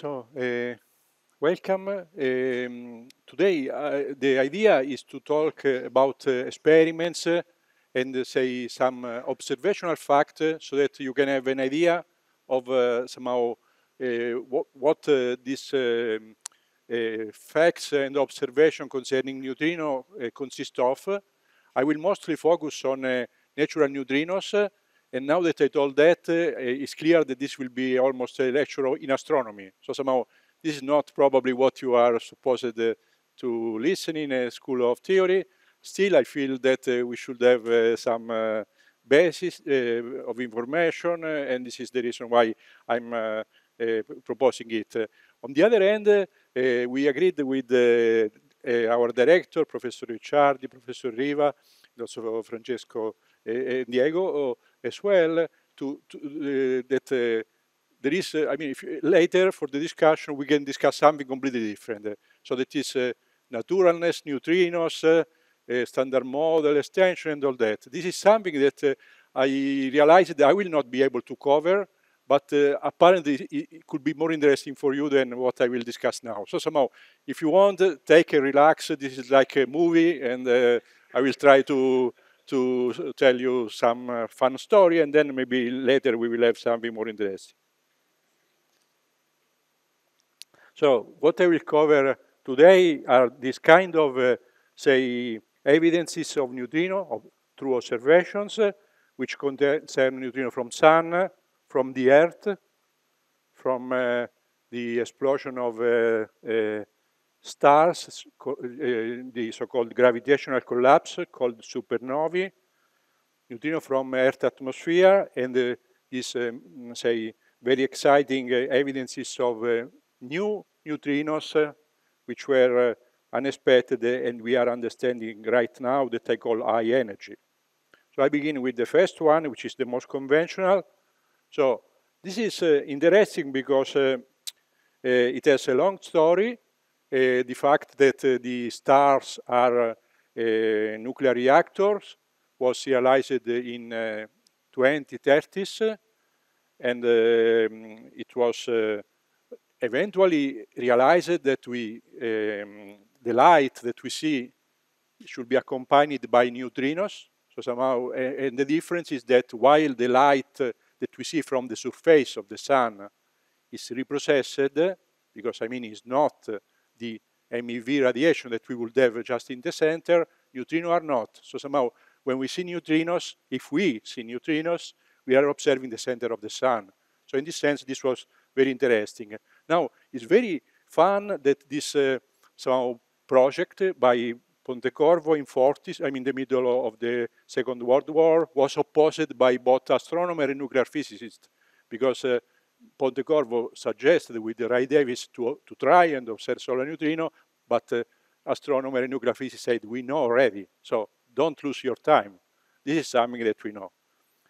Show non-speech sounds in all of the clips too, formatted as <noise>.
So, uh, welcome. Um, today, uh, the idea is to talk uh, about experiments and say some observational facts, so that you can have an idea of somehow what, what these ehm, facts and observation concerning neutrino consist of. I will mostly focus on natural neutrinos and now that I told that, uh, it's clear that this will be almost a lecture in astronomy. So somehow, this is not probably what you are supposed uh, to listen in a school of theory. Still, I feel that uh, we should have uh, some uh, basis uh, of information, and this is the reason why I'm proposing it. on the other hand, we agreed with our director, Professor Ricciardi, Professor Riva, also Francesco Diego as well, to, to eh, that eh, there is, eh, I mean, if, later for the discussion we can discuss something completely different. so that is naturalness, neutrinos, standard model, extension, and all that. This is something that I realized that I will not be able to cover but uh, apparently it could be more interesting for you than what I will discuss now. So somehow, if you want, take a relax. This is like a movie, and uh, I will try to to tell you some uh, fun story, and then maybe later we will have something more interesting. So what I will cover today are these kind of, uh, say, evidences of neutrino of, through observations, uh, which concern neutrino from sun, from the Earth, from uh, the explosion of uh, uh, stars, the eh, so-called gravitational collapse called supernovae, neutrino from Earth atmosphere, and uh, eh, these, eh, um, mm, say, very exciting uh, evidences of uh, new neutrinos, which were unexpected and we are understanding right now that they call high energy. So I begin with the first one, which is the most conventional. So this is interesting because it has a long story, Eh, the fact that eh, the stars are eh, nuclear reactors was realized in uh, 2030s and it was eventually realized that we, um, the light that we see should be accompanied by neutrinos. So somehow, and the difference is that while the light that we see from the surface of the sun is reprocessed, because I mean it's not the MEV radiation that we would have just in the center, neutrino are not. So somehow, when we see neutrinos, if we see neutrinos, we are observing the center of the sun. So in this sense, this was very interesting. Now, it's very fun that this uh, somehow project by Pontecorvo in 40s, I mean the middle of the Second World War, was opposed by both astronomer and nuclear physicists because uh, Pontecorvo suggested with Ray Davis to, to try and observe solar neutrino, but uh, astronomer and nuclear said, we know already, so don't lose your time. This is something that we know.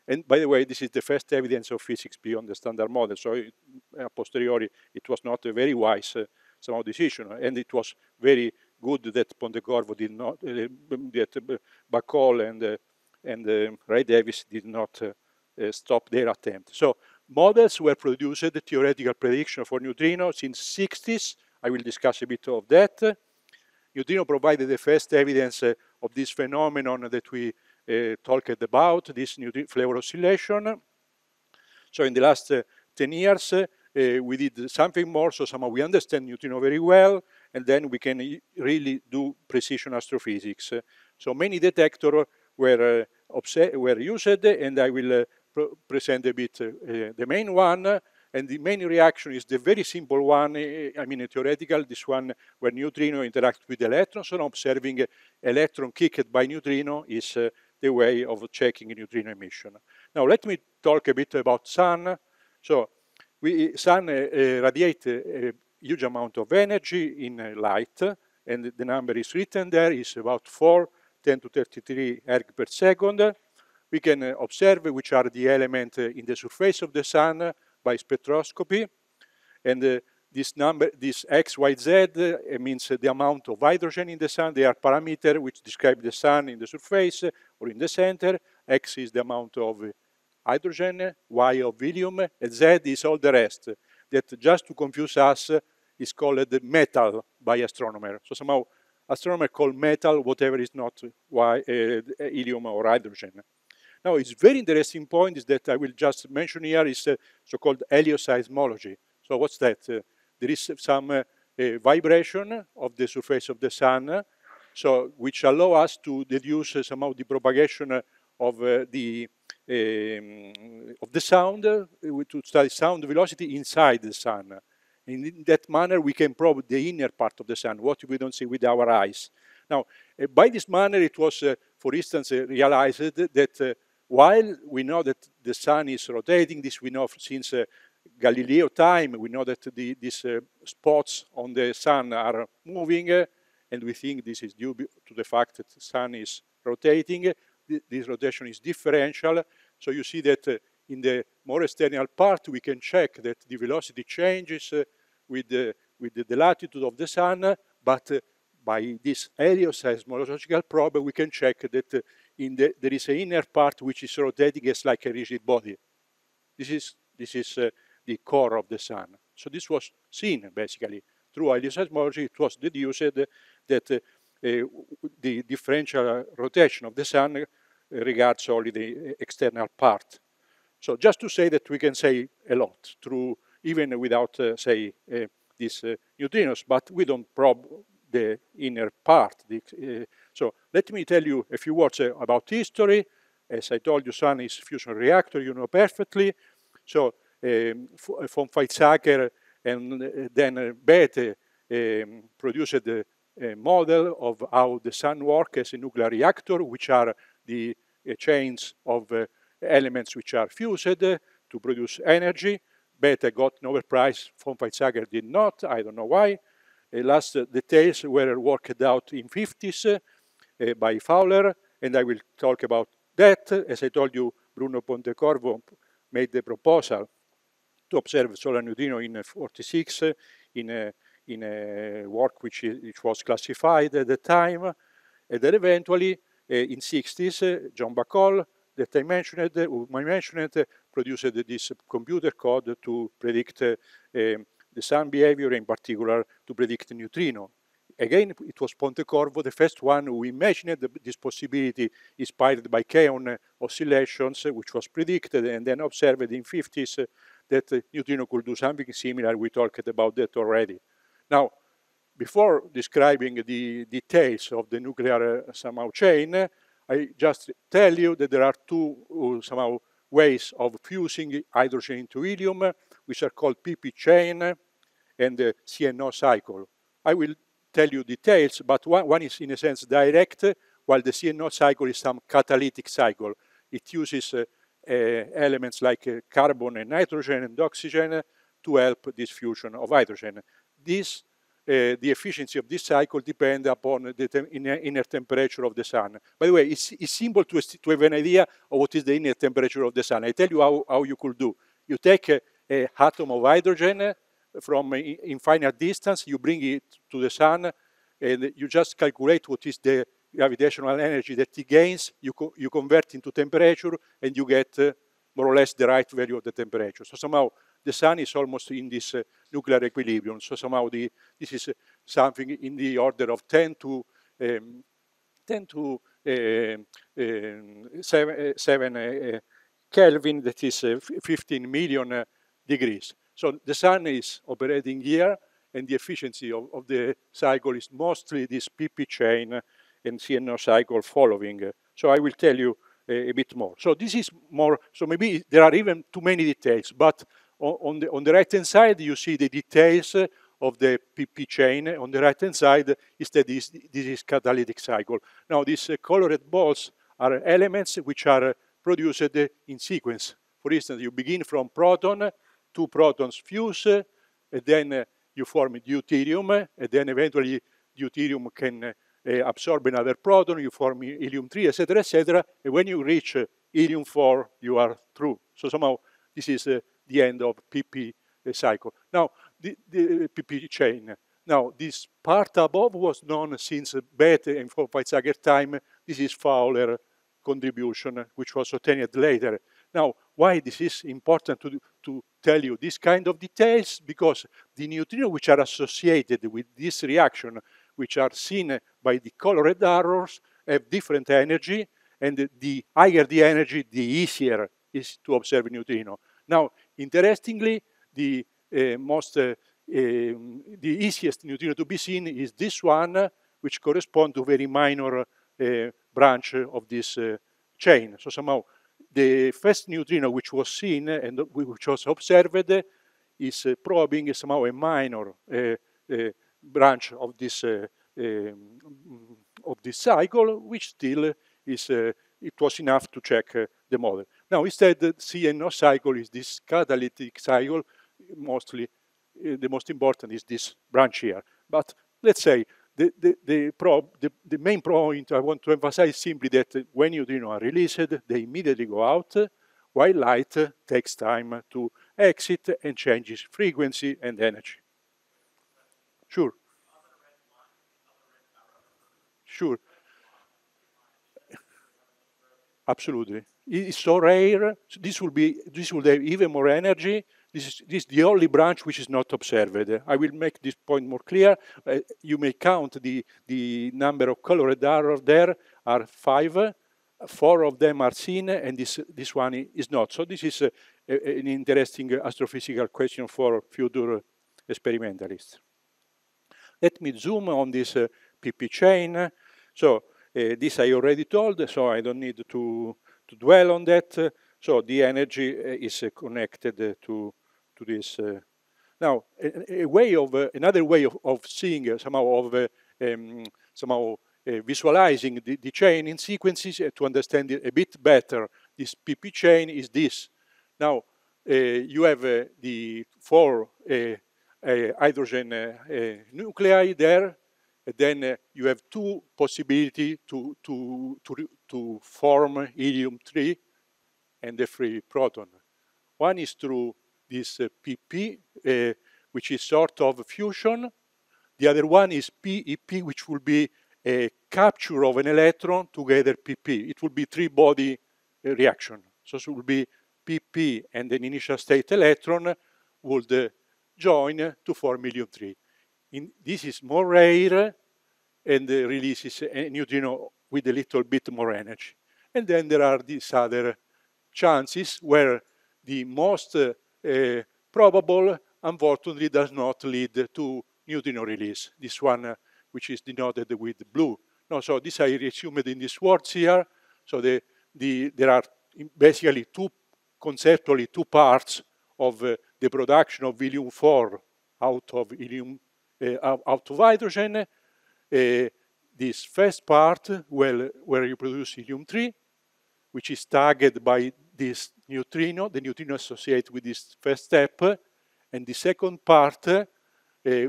And by the way, this is the first evidence of physics beyond the standard model, so it, a posteriori it was not a very wise uh, somehow decision, uh, and it was very good that Pontecorvo did not, uh, that uh, Bacall and, uh, and uh, Ray Davis did not uh, stop their attempt. So models were produced the theoretical prediction for neutrinos in 60s. I will discuss a bit of that. Neutrino provided the first evidence uh, of this phenomenon that we uh, talked about, this flavor oscillation. So in the last uh, 10 years, uh, we did something more, so somehow we understand neutrino very well, and then we can really do precision astrophysics. So many detectors were, uh, were used, and I will uh, present a bit eh, eh, the main one, and the main reaction is the very simple one, eh, I mean theoretical, this one where neutrino interact with electrons, and observing electron kicked by neutrino is uh, the way of checking neutrino emission. Now let me talk a bit about sun. So we, sun radiate uh, radiates a huge amount of energy in light, and the number is written there is about 4, 10 to 33 erg per second we can uh, observe which are the elements uh, in the surface of the sun uh, by spectroscopy. And this number, this X, Y, Z, means the amount of hydrogen in the sun. They are parameters which describe the sun in the surface or in the center. X is the amount of hydrogen, Y of helium, and Z is all the rest. That just to confuse us is called metal by astronomers. So somehow astronomers call metal whatever is not y, uh, helium or hydrogen. Now, it's very interesting point is that I will just mention here is uh, so-called helioseismology. So what's that? Uh, there is some uh, uh vibration of the surface of the sun, uh, so which allow us to deduce uh, somehow the propagation of the um, of the sound to study sound velocity inside the sun. And in that manner, we can probe the inner part of the sun, what we don't see with our eyes. Now, by this manner, it was, for instance, realized that while we know that the sun is rotating, this we know since uh, Galileo time, we know that the, these uh, spots on the sun are moving, uh, and we think this is due to the fact that the sun is rotating. Th this rotation is differential, so you see that uh, in the more external part, we can check that the velocity changes uh, with, the, with the, the, latitude of the sun, but uh, by this seismological probe, we can check that in the, there is an inner part which is rotating as like a rigid body. This is, this is uh, the core of the sun. So this was seen, basically. Through heliosismology, it was deduced that uh, uh, the differential rotation of the sun uh, regards only the uh, external part. So just to say that we can say a lot through even without, uh, say, uh, these uh, neutrinos, but we don't prob the inner part. The, uh, so let me tell you a few words uh, about history. As I told you, Sun is fusion reactor, you know perfectly. So um, von Weizsäcker and then uh, Bethe uh, um, produced a, a, uh, model of how the sun works as a nuclear reactor, which are the chains of elements which are fused to produce energy. Bethe got Nobel Prize, von Weizsäcker did not, I don't know why last details were worked out in 50s uh, by Fowler, and I will talk about that. As I told you, Bruno Pontecorvo made the proposal to observe neutrino in 46 uh, in a, in a work which, which was classified at the time. And then eventually, uh, in 60s, uh, John Bacall, that I mentioned, uh, I mentioned, uh, produced this computer code to predict um, the sun behavior, in particular to predict neutrino. Again, it was Pontecorvo, the first one who imagined this possibility inspired by Keon oscillations, uh, which was predicted and then observed in 50s uh, that uh, neutrino could do something similar. We talked about that already. Now, before describing the details of the nuclear uh, somehow chain, I just tell you that there are two uh, somehow ways of fusing hydrogen into helium, which are called PP chain and the CNO cycle. I will tell you details, but one, one is in a sense direct, while the CNO cycle is some catalytic cycle. It uses uh, uh, elements like uh, carbon and nitrogen and oxygen to help this fusion of hydrogen. This, uh, the efficiency of this cycle depends upon the inner temperature of the sun. By the way, it's, it's simple to, to, have an idea of what is the inner temperature of the sun. I tell you how, how you could do. You take an atom of hydrogen, from uh, infinite distance, you bring it to the sun, and you just calculate what is the gravitational energy that it gains, you, co you convert into temperature, and you get uh, more or less the right value of the temperature. So somehow the sun is almost in this uh, nuclear equilibrium. So somehow the, this is uh, something in the order of 10 to um, 10 to um, um, 7, uh, 7 uh, Kelvin, that is 15 million degrees. So the sun is operating here, and the efficiency of, of the cycle is mostly this PP chain and CNO cycle following. So I will tell you a, a, bit more. So this is more, so maybe there are even too many details, but on, on the, on the right-hand side, you see the details of the PP chain. On the right-hand side is that this, this is catalytic cycle. Now, these uh, colored balls are elements which are produced in sequence. For instance, you begin from proton, two protons fuse, and then uh, you form deuterium, and then eventually deuterium can uh, absorb another proton, you form helium-3, etc., etc., and when you reach uh, helium-4, you are through. So somehow this is the end of PP cycle. Now, the, the PP chain. Now, this part above was known since Bethe and for Weizsäcker time. This is Fowler contribution, which was obtained later. Now, why this is important to, to tell you this kind of details? Because the neutrinos which are associated with this reaction, which are seen by the colored arrows, have different energy, and the higher the energy, the easier is to observe neutrino. Now, interestingly, the uh, most uh, um, the easiest neutrino to be seen is this one, which corresponds to very minor uh, branch of this uh, chain. So somehow the first neutrino which was seen and which was observed is uh, probing somehow a minor uh, uh, branch of this um, of this cycle, which still is it was enough to check the model. Now instead, the CNO cycle is this catalytic cycle, mostly the most important is this branch here. But let's say the, the, the, prob, the, the main point I want to emphasize simply that when Udino are released, they immediately go out, while light takes time to exit and changes frequency and energy. Sure. Sure. Absolutely. It's so rare. This will be this will have even more energy this is, this is the only branch which is not observed. I will make this point more clear. Uh, you may count the, the number of colored arrows there are five. four of them are seen, and this, this one is not. So this is an interesting astrophysical question for future experimentalists. Let me zoom on this PP uh, chain. So uh, this I already told, so I don't need to, to dwell on that. So the energy uh, is connected to to this. Uh, now, a, a, way of uh, another way of, of seeing uh, somehow of um, somehow visualizing the, the, chain in sequences to understand it a bit better. This PP chain is this. Now, you have the four hydrogen nuclei there, then uh, you have two possibility to, to, to, to form helium-3 and the free proton. One is through this PP, uh, uh, which is sort of fusion. The other one is PEP, which will be a capture of an electron together PP. It will be three-body uh, reaction. So it will be PP and an initial state electron would join to form helium 3. this is more rare and releases a neutrino with a little bit more energy. And then there are these other chances where the most probable, unfortunately, does not lead to neutrino release. This one, uh, which is denoted with blue. No, so this I resumed in these words here. So the, the, there are basically two, conceptually two parts of uh, the production of helium-4 out of helium, uh, out of hydrogen. Uh, this first part, well, where you produce helium-3, which is tagged by this neutrino, the neutrino associated with this first step, and the second part, uh,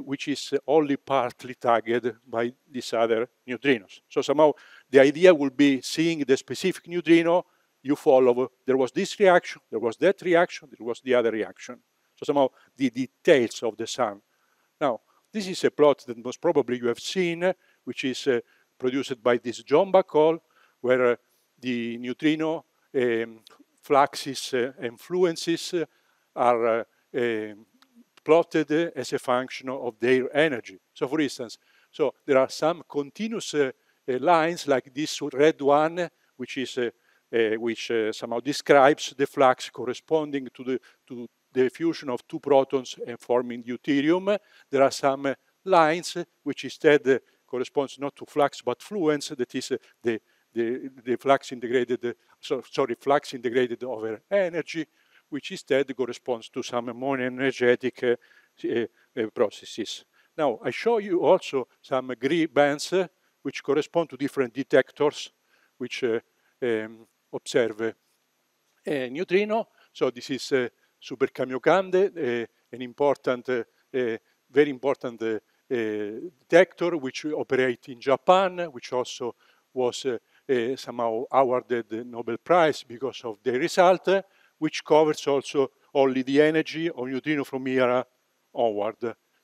which is only partly tagged by these other neutrinos. So somehow the idea will be seeing the specific neutrino, you follow, there was this reaction, there was that reaction, there was the other reaction. So somehow the details of the sun. Now, this is a plot that most probably you have seen, which is uh, produced by this John Bacall, where uh, the neutrino um, fluxes eh, and fluences eh, are eh, plotted as a function of their energy. So for instance, so there are some continuous lines like this red one, which is which somehow describes the flux corresponding to the to the fusion of two protons and forming deuterium. There are some lines which instead corresponds not to flux but fluence, that is the the, the flux integrated, so, sorry, flux integrated over energy, which instead corresponds to some more energetic uh, uh, uh, processes. Now, I show you also some gray bands uh, which correspond to different detectors which uh, um, observe uh, neutrino. So this is uh, Super Kamiokande, an important, very important detector which operate in Japan, which also was uh, somehow awarded the Nobel Prize because of the result, uh, which covers also only the energy of neutrino from here onward.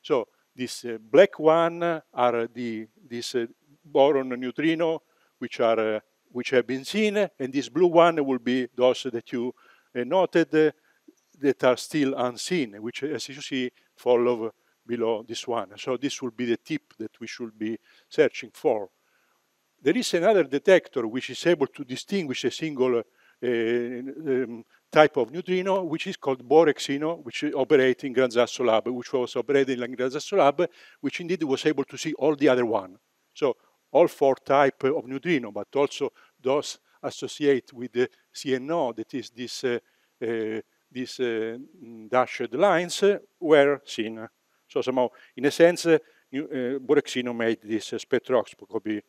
So this uh, black one are the this uh, boron neutrino, which are uh, which have been seen, and this blue one will be those that you uh, noted that are still unseen, which, as you see, follow below this one. So this will be the tip that we should be searching for. There is another detector which is able to distinguish a single uh, um, type of neutrino, which is called Borexino, which operates in Gran Sasso Lab, which was operated in Gran Sasso Lab, which indeed was able to see all the other one. So all four type of neutrino, but also those associated with the CNO, that is this, uh, uh, these uh, dashed lines, uh, were seen. So somehow, in a sense, uh, Borexino made this spectroscopy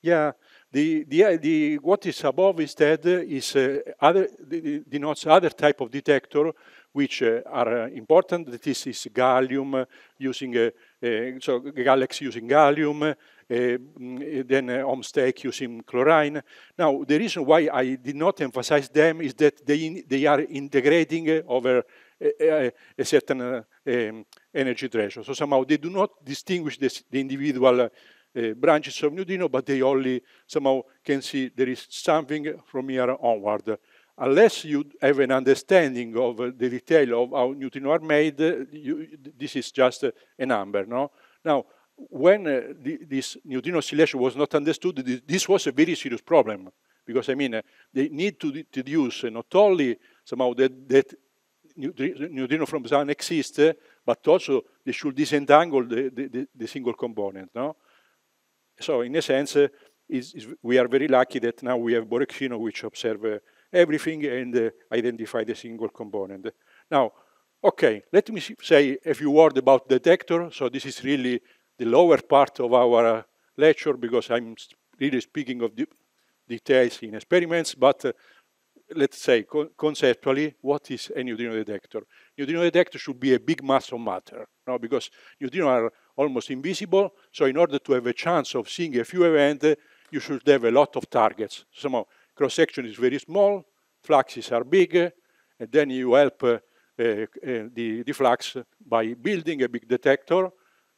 Yeah, the, the, the, what is above instead is uh, other, denotes other type of detector which uh, are uh, important. That is, is gallium uh, using uh, uh so Galax using gallium, mm, then uh, using chlorine. Now the reason why I did not emphasize them is that they in, they are integrating over a, a, certain um, energy threshold. So somehow they do not distinguish this, the individual branches of Nudino, but they only somehow can see there is something from here onward. Unless you have an understanding of the detail of how Nutino are made, you, this is just a number. No? Now, when uh, the, this Nutino oscillation was not understood, this was a very serious problem. Because, I mean, uh, they need to deduce not only somehow that, that neutrino from sun exists, but also they should disentangle the, the, the single component. No? so in a sense, uh, is, is we are very lucky that now we have Borexino, which observe uh, everything and uh, identify the single component. Now, okay, let me say a few words about detector. So this is really the lower part of our uh, lecture because I'm really speaking of details in experiments, but uh, let's say conceptually, what is a neutrino detector? Neutrino detector should be a big mass of matter, no? because neutrinos are almost invisible. So in order to have a chance of seeing a few events, uh, you should have a lot of targets. Somehow cross-section is very small, fluxes are big, and then you help uh, uh the, the flux by building a big detector.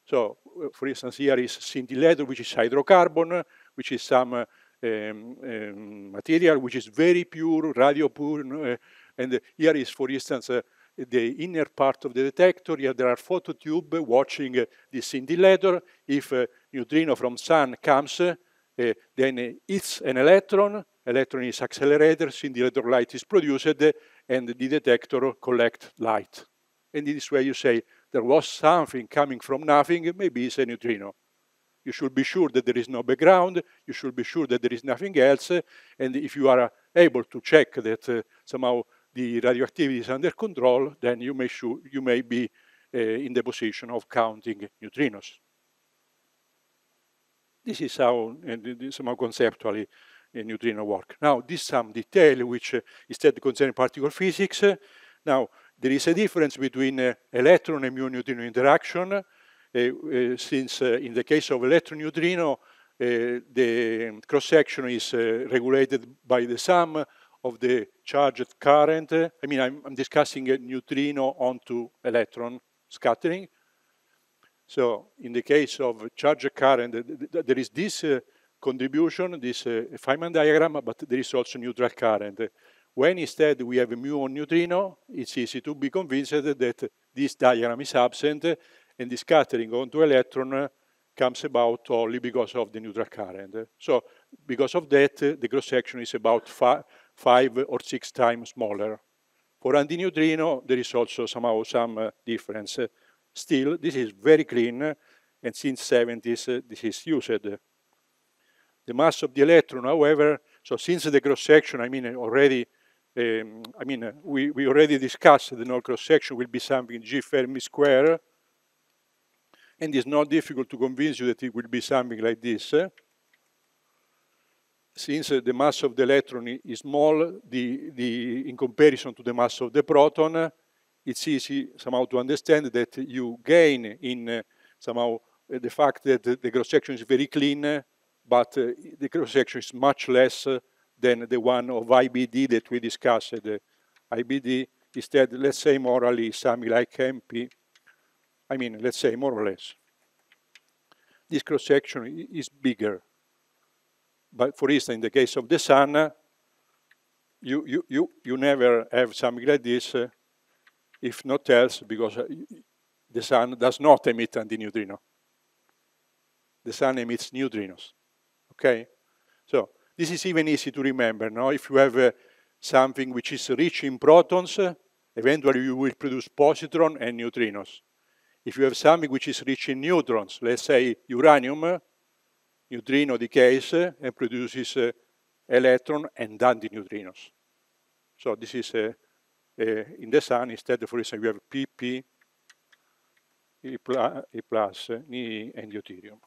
So uh, for instance, here is scintillator, which is hydrocarbon, which is some uh, um, um, material which is very pure, radio pure, and here is, for instance, the inner part of the detector. Here there are phototube watching uh, the Cindy If a uh, neutrino from sun comes, uh, then it's an electron. Electron is accelerated, Cindy light is produced, uh, and the detector collects light. And in this way you say, there was something coming from nothing, maybe it's a neutrino. You should be sure that there is no background, you should be sure that there is nothing else, and if you are able to check that uh, somehow the radioactivity is under control, then you may, you may be uh, in the position of counting neutrinos. This is how, uh, somehow conceptually, a neutrino work. Now, this some detail which uh, instead concerning particle physics. now, there is a difference between eh, electron and mu-neutrino interaction, since in the case of electron-neutrino, the cross-section is regulated by the sum of the charged current. I mean, I'm, I'm discussing neutrino onto electron scattering. So in the case of charged current, there is this uh, contribution, this uh, Feynman diagram, but there is also neutral current. When instead we have a muon neutrino, it's easy to be convinced that this diagram is absent and the scattering onto electron comes about only because of the neutral current. So because of that, the cross section is about five five or six times smaller. For there there is also somehow some uh, difference. Uh, still, this is very clean, uh, and since 70s, uh, this is used. The mass of the electron, however, so since the cross-section, I mean, uh, already, um, I mean, uh, we, we already discussed the null cross section will be something G Fermi square, and it's not difficult to convince you that it will be something like this since uh, the mass of the electron is small the, the, in comparison to the mass of the proton, it's easy somehow to understand that you gain in uh, somehow uh, the fact that the, cross section is very clean, but uh, the cross section is much less than the one of IBD that we discussed. IBD instead, let's say morally, something like MP. I mean, let's say more or less. This cross section is bigger. But for instance, in the case of the sun, you, you, you, you never have something like this, uh, if not else, because uh, the sun does not emit antineutrino. The sun emits neutrinos, okay? So this is even easy to remember, no? If you have uh, something which is rich in protons, uh, eventually you will produce positron and neutrinos. If you have something which is rich in neutrons, let's say uranium, neutrino decays and produces uh, electron and antineutrinos. So this is uh, uh, in the sun instead, for instance, we have PP, E, plus, uh, and deuterium.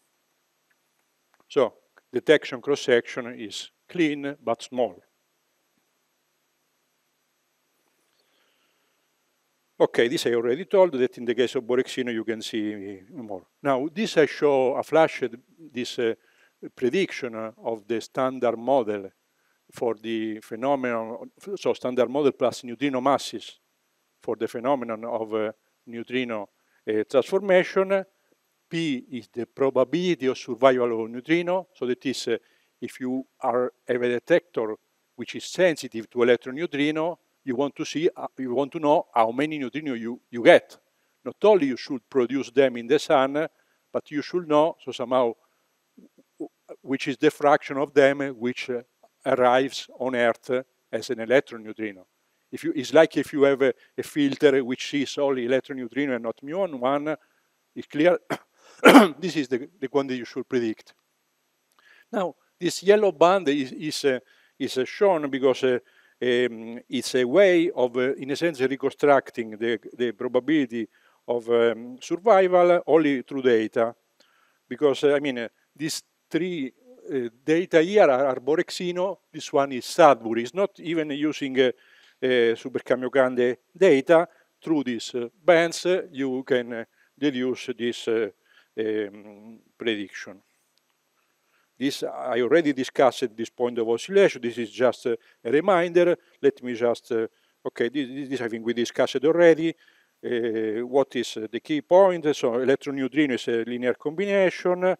So detection cross-section is clean but small. Okay, this I already told that in the case of Borexino you can see more. Now this I show a flash, this prediction of the standard model for the phenomenon, so standard model plus neutrino masses for the phenomenon of uh, neutrino uh, transformation. P is the probability of survival of neutrino, so that is uh, if you are have a detector which is sensitive to electron neutrino, you want to see, uh, you want to know how many neutrino you, you get. Not only you should produce them in the sun, but you should know, so somehow which is the fraction of them which uh, arrives on Earth uh, as an electron neutrino. If you, it's like if you have a, a filter which sees only electron neutrino and not muon one, it's clear <coughs> this is the, the quantity you should predict. Now, this yellow band is, is, uh, is uh, shown because uh, um, it's a way of, uh, in a sense, reconstructing the, the probability of um, survival only through data. Because, I mean, this three uh, data here are, Borexino, this one is Sudbury. It's not even using uh, uh, Supercamiocande data. Through these uh, bands, uh, you can uh, deduce this uh, um, prediction. This, I already discussed this point of oscillation. This is just a reminder. Let me just, okay, this, this I think we discussed already. what is the key point? So electron neutrino is a linear combination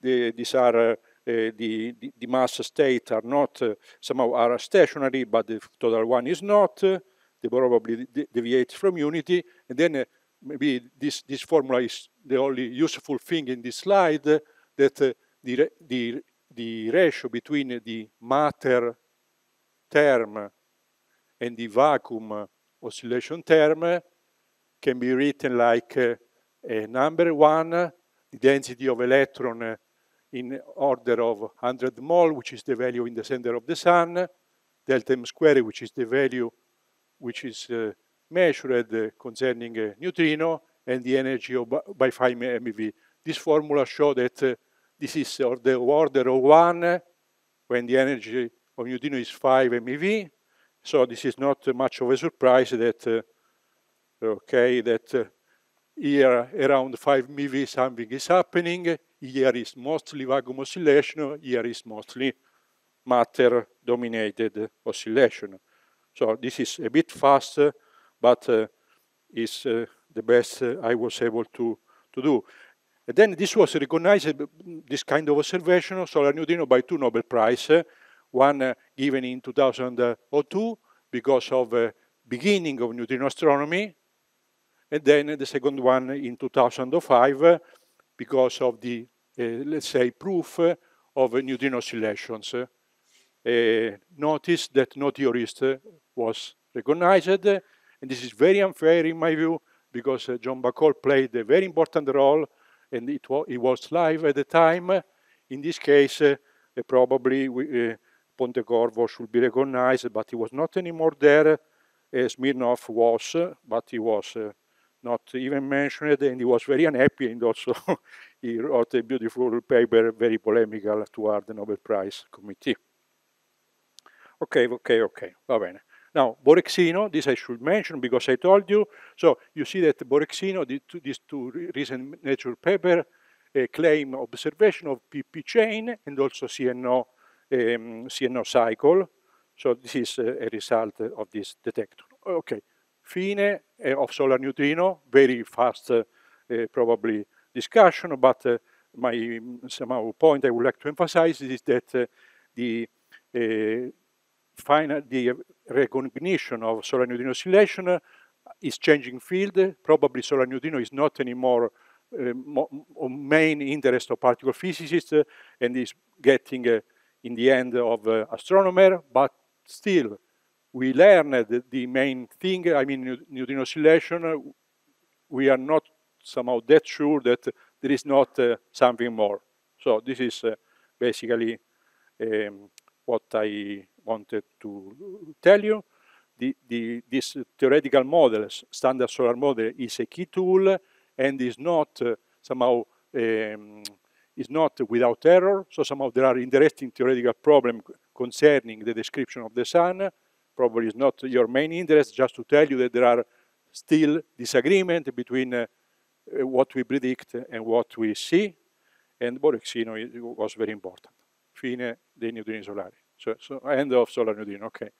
the, these are uh, the, the, the, mass state are not uh, somehow are stationary, but the total one is not. Uh, they probably deviate from unity, and then maybe this this formula is the only useful thing in this slide that the the the ratio between the matter term and the vacuum oscillation term can be written like uh, a number one, the density of electron in order of 100 mol, which is the value in the center of the sun, delta m squared, which is the value which is uh, measured uh, concerning neutrino, and the energy of by 5 MeV. This formula shows that uh, this is of the order of 1 uh, when the energy of neutrino is 5 MeV. So this is not much of a surprise that, uh, okay, that here around 5 MeV something is happening here is mostly vacuum oscillation. Here is mostly matter-dominated oscillation. So this is a bit faster, but uh, is uh, the best uh, I was able to, to do. And then this was recognized, uh, this kind of observation of solar neutrino by two Nobel Prize, uh, one uh, given in 2002 because of the beginning of neutrino astronomy, and then the second one in 2005 because of the, uh, let's say, proof eh, of neutrino oscillations. Eh, notice that no theorist was recognized, and this is very unfair in my view, because John Bacall played a very important role, and it, wa it was live at the time. In this case, probably we, Pontecorvo should be recognized, but he was not anymore there. Uh, Smirnov was, uh, but he was uh, not even mentioned, and he was very unhappy, and also <laughs> he wrote a beautiful paper, very polemical, toward the Nobel Prize Committee. Okay, okay, okay, va bene. Now, Borexino, this I should mention because I told you, so you see that Borexino, two, these two recent Nature paper, claim observation of PP chain and also CNO, um, CNO cycle. So this is a result of this detector. Okay fine eh, of solar neutrino, very fast, eh, probably, discussion, but eh, my somehow point I would like to emphasize is that the final the recognition of solar neutrino oscillation uh, is changing field. Probably solar neutrino is not anymore uh, mo main interest of particle physicists uh, and is getting in the end of astronomer, but still we learned the main thing, I mean, neutrino oscillation, uh, we are not somehow that sure that there is not uh, something more. So this is uh, basically um, what I wanted to tell you. The, the, this theoretical model, standard solar model, is a key tool and is not uh, somehow um, is not without error. So somehow there are interesting theoretical problems concerning the description of the sun probably is not your main interest, just to tell you that there are still disagreement between uh, what we predict and what we see, and Borexino was very important. Fine dei neutrini solari. So, so end of solar neutrino, okay.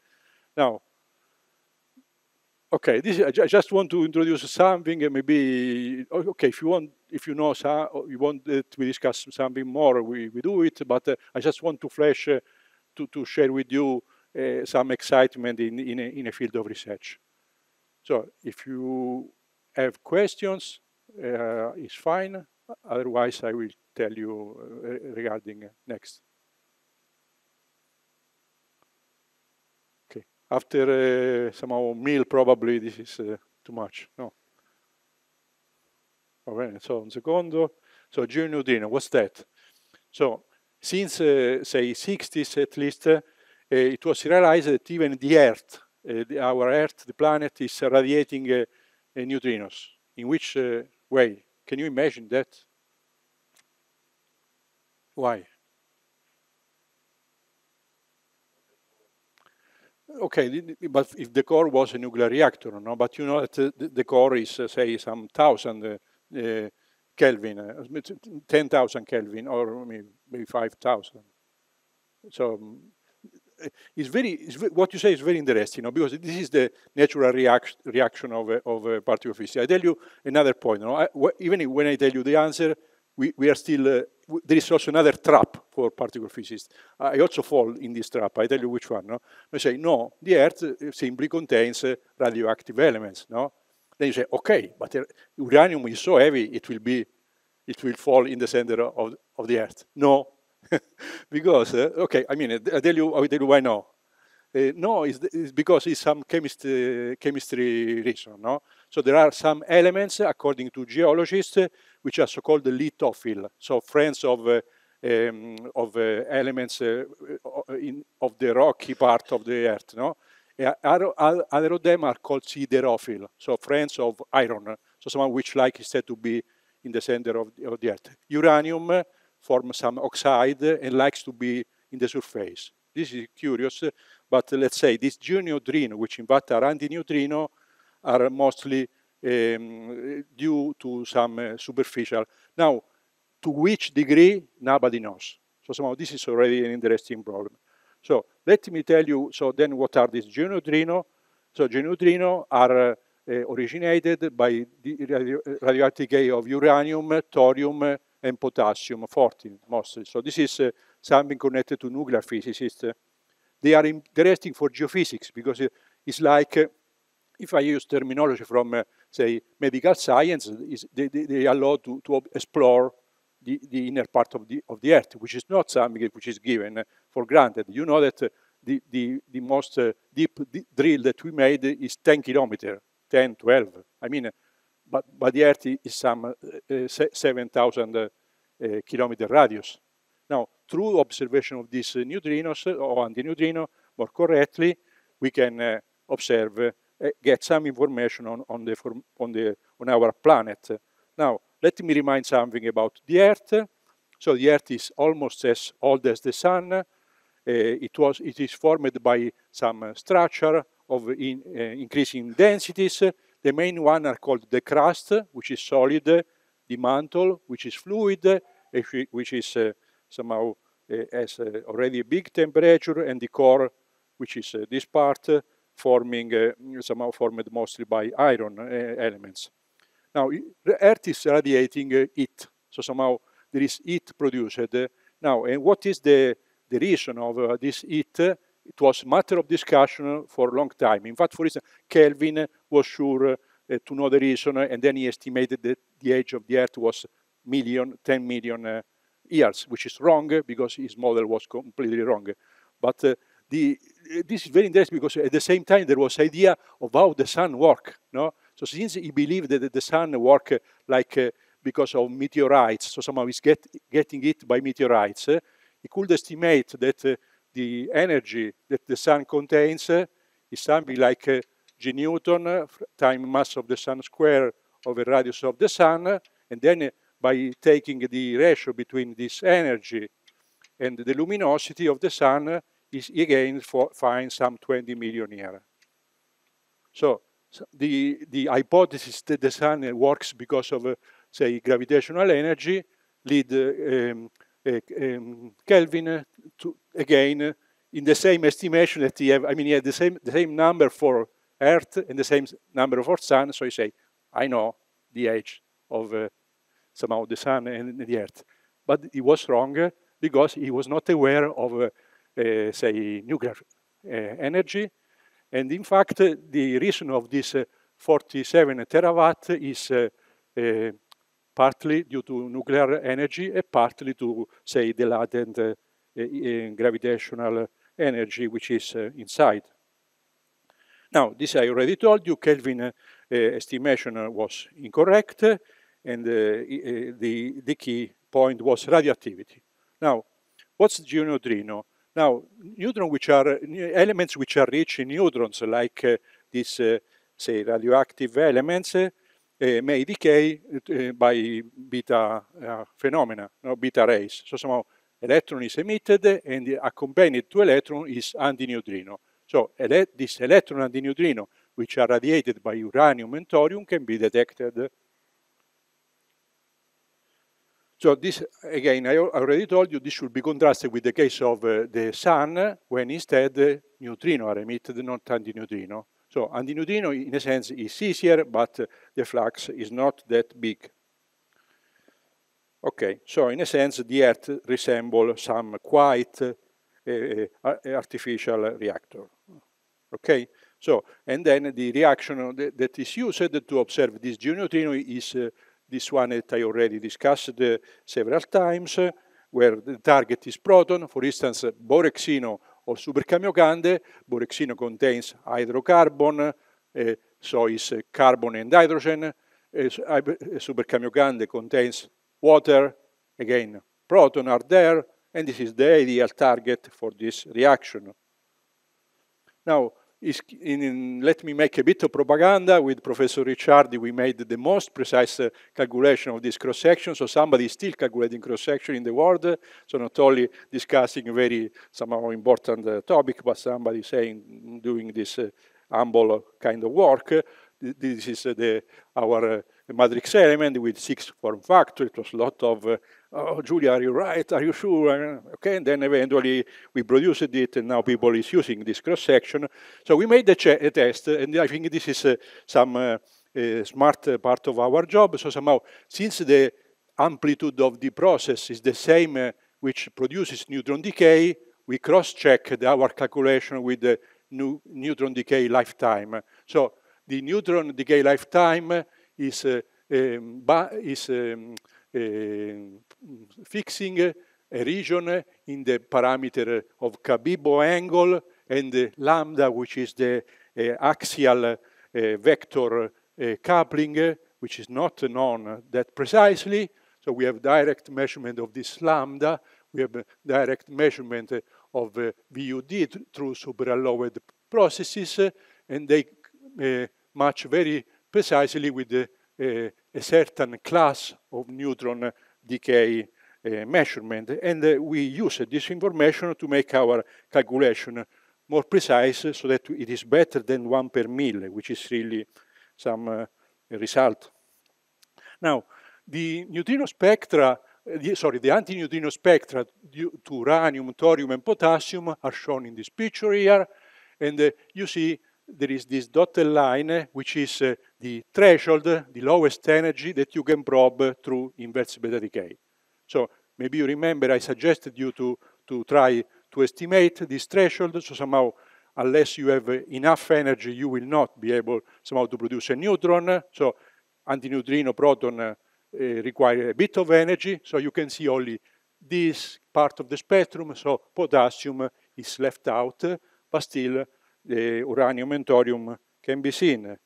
Now, okay, this, I just want to introduce something, and maybe, oh, okay, if you want, if you know, so, oh, you want uh, that we discuss something more, we, we do it, but uh, I just want to flash, uh, to, to share with you Eh, some excitement in, in a, in, a, field of research. So if you have questions, uh, eh, it's fine. Otherwise, I will tell you eh, regarding next. Okay. After somehow meal, probably this is too much. No. Va so un secondo. So Giorno Dino, what's that? So since, say, 60s at least, Eh, it was realized that even the Earth, eh, the, our Earth, the planet, is radiating eh, neutrinos. In which way? Can you imagine that? Why? Okay, but if the core was a nuclear reactor, no? But you know that the core is, uh, say, some thousand uh, Kelvin, uh, 10,000 Kelvin, or maybe 5,000. So mm, it's very, what you say is very interesting, you know, because this is the natural react, reaction of a, of a party I tell you another point. You know, I, even when I tell you the answer, we, we are still, uh, there is also another trap for particle physicists. I also fall in this trap. I tell you which one. No? say, no, the Earth uh, simply contains uh, radioactive elements. No? Then you say, okay, but uh, uranium is so heavy, it will be, it will fall in the center of, of the Earth. No, <laughs> because, uh, okay, I mean, I tell you, I tell you why no. Uh, no, it's, because it's some chemistry, chemistry reason, no? So there are some elements, according to geologists, uh, which are so-called lithophil, so friends of, uh, um, of uh, elements uh, in, of the rocky part of the Earth, no? Other of them are called siderophil, so friends of iron, so someone which like is said to be in the center of, of the Earth. Uranium, form some oxide and likes to be in the surface. This is curious, but let's say this neutrino, which in fact are anti-neutrino, are mostly um, due to some uh, superficial. Now, to which degree, nobody knows. So somehow this is already an interesting problem. So let me tell you, so then what are these neutrino? So neutrino are uh, uh, originated by the radioactive decay of uranium, thorium, and potassium 14 mostly. So this is uh, something connected to nuclear physicists. They are interesting for geophysics because uh, it's like, uh, if I use terminology from, uh, say, medical science, they, they, they allow to, to explore the, the, inner part of the, of the Earth, which is not something which is given for granted. You know that the, the, the most deep drill that we made is 10 kilometer, 10, 12. I mean, but, but the Earth is some uh, uh, 7,000 uh, kilometer radius. Now, through observation of these neutrinos or antineutrino, more correctly, we can observe, get some information on, on, the, on, the, on our planet. Now, let me remind something about the Earth. So the Earth is almost as old as the Sun. Uh, it, was, it is formed by some uh, structure of in, uh, increasing densities. The main one are called the crust, which is solid, the mantle, which is fluid, eh, which is uh, somehow uh, has uh, already a big temperature, and the core, which is this part, forming somehow formed mostly by iron elements. Now, Earth is radiating heat, so somehow there is heat produced. now, and what is the, the reason of uh, this heat? it was matter of discussion for a long time. In fact, for instance, Kelvin was sure uh, to know the reason, uh, and then he estimated that the age of the Earth was million, 10 million uh, years, which is wrong uh, because his model was completely wrong. But uh, the, uh, this is very interesting because at the same time there was idea of how the sun worked. No, so since he believed that the sun worked like because of meteorites, so somehow he's get, getting it by meteorites, he could estimate that the energy that the sun contains is something like uh, g newton uh, times mass of the sun square over radius of the sun. And then uh, by taking the ratio between this energy and the luminosity of the sun is again for, find some 20 million years. So the, the hypothesis that the sun works because of, uh, say, gravitational energy lead uh, um, um, Kelvin to, again in the same estimation that he have. I mean, he had the same the same number for Earth and the same number for Sun. So you say, I know the age of uh, somehow the Sun and the Earth, but he was wrong eh, because he was not aware of, uh, uh, say, nuclear energy, and in fact, the reason of this 47 terawatt is partly due to nuclear energy and partly to, say, the latent uh, gravitational energy which is eh, inside. Now, this I already told you, Kelvin estimation was incorrect, and the, the key point was radioactivity. Now, what's the neutrino? Now, neutrons which are elements which are rich in neutrons, like uh, these, uh, say, radioactive elements, uh, eh, may decay by beta uh, eh, phenomena, no? beta rays. So somehow electron is emitted and accompanied to electron is antineutrino. So ele this electron antineutrino, which are radiated by uranium and thorium, can be detected. So this, again, I already told you, this should be contrasted with the case of uh, the sun, when instead uh, neutrino are emitted, not antineutrino. So Andinudino, in a sense, is easier, but the flux is not that big. Okay, so in a sense, the Earth resembles some quite uh, uh, artificial reactor. Okay, so, and then the reaction that is used to observe this geoneutrino is uh, this one that I already discussed uh, several times, uh, where the target is proton. For instance, Borexino of supercamiocande, borexino contains hydrocarbon, uh, so it's uh, carbon and hydrogen. Uh, eh, eh, supercamiocande contains water, again, proton are there, and this is the ideal target for this reaction. Now, is in, in, let me make a bit of propaganda. With Professor Ricciardi, we made the most precise uh, calculation of this cross section. So somebody is still calculating cross section in the world. Uh, so not only discussing very somehow important uh, topic, but somebody saying doing this uh, humble kind of work. This is uh, the our uh, matrix element with six form factor. It was a lot of, uh, oh, Julia, are you right? Are you sure? Okay, and then eventually we produced it, and now people is using this cross section. So we made the test, and I think this is uh, some uh, uh smart uh, part of our job. So somehow, since the amplitude of the process is the same uh, which produces neutron decay, we cross-check our calculation with the new neutron decay lifetime. So the neutron decay lifetime is, eh, ehm, is um, fixing a eh, region eh, in the parameter of Kabibo angle and lambda, which is the axial vector coupling, which is not known that precisely. So we have direct measurement of this lambda. We have direct measurement of VUD through superallowed processes, and they match very precisely with the, eh, a certain class of neutron decay eh, measurement. And eh, we use this information to make our calculation more precise so that it is better than one per mille, which is really some result. Now, the neutrino spectra, the, sorry, the antineutrino spectra due to uranium, thorium, and potassium are shown in this picture here. And uh, you see there is this dotted line, eh, which is eh, the threshold, the lowest energy that you can probe through inverse beta decay. So maybe you remember I suggested you to, to try to estimate this threshold, so somehow unless you have eh, enough energy, you will not be able somehow to produce a neutron. So antineutrino proton uh, uh, require a bit of energy, so you can see only this part of the spectrum, so potassium is left out, but still the uranium and thorium can be seen.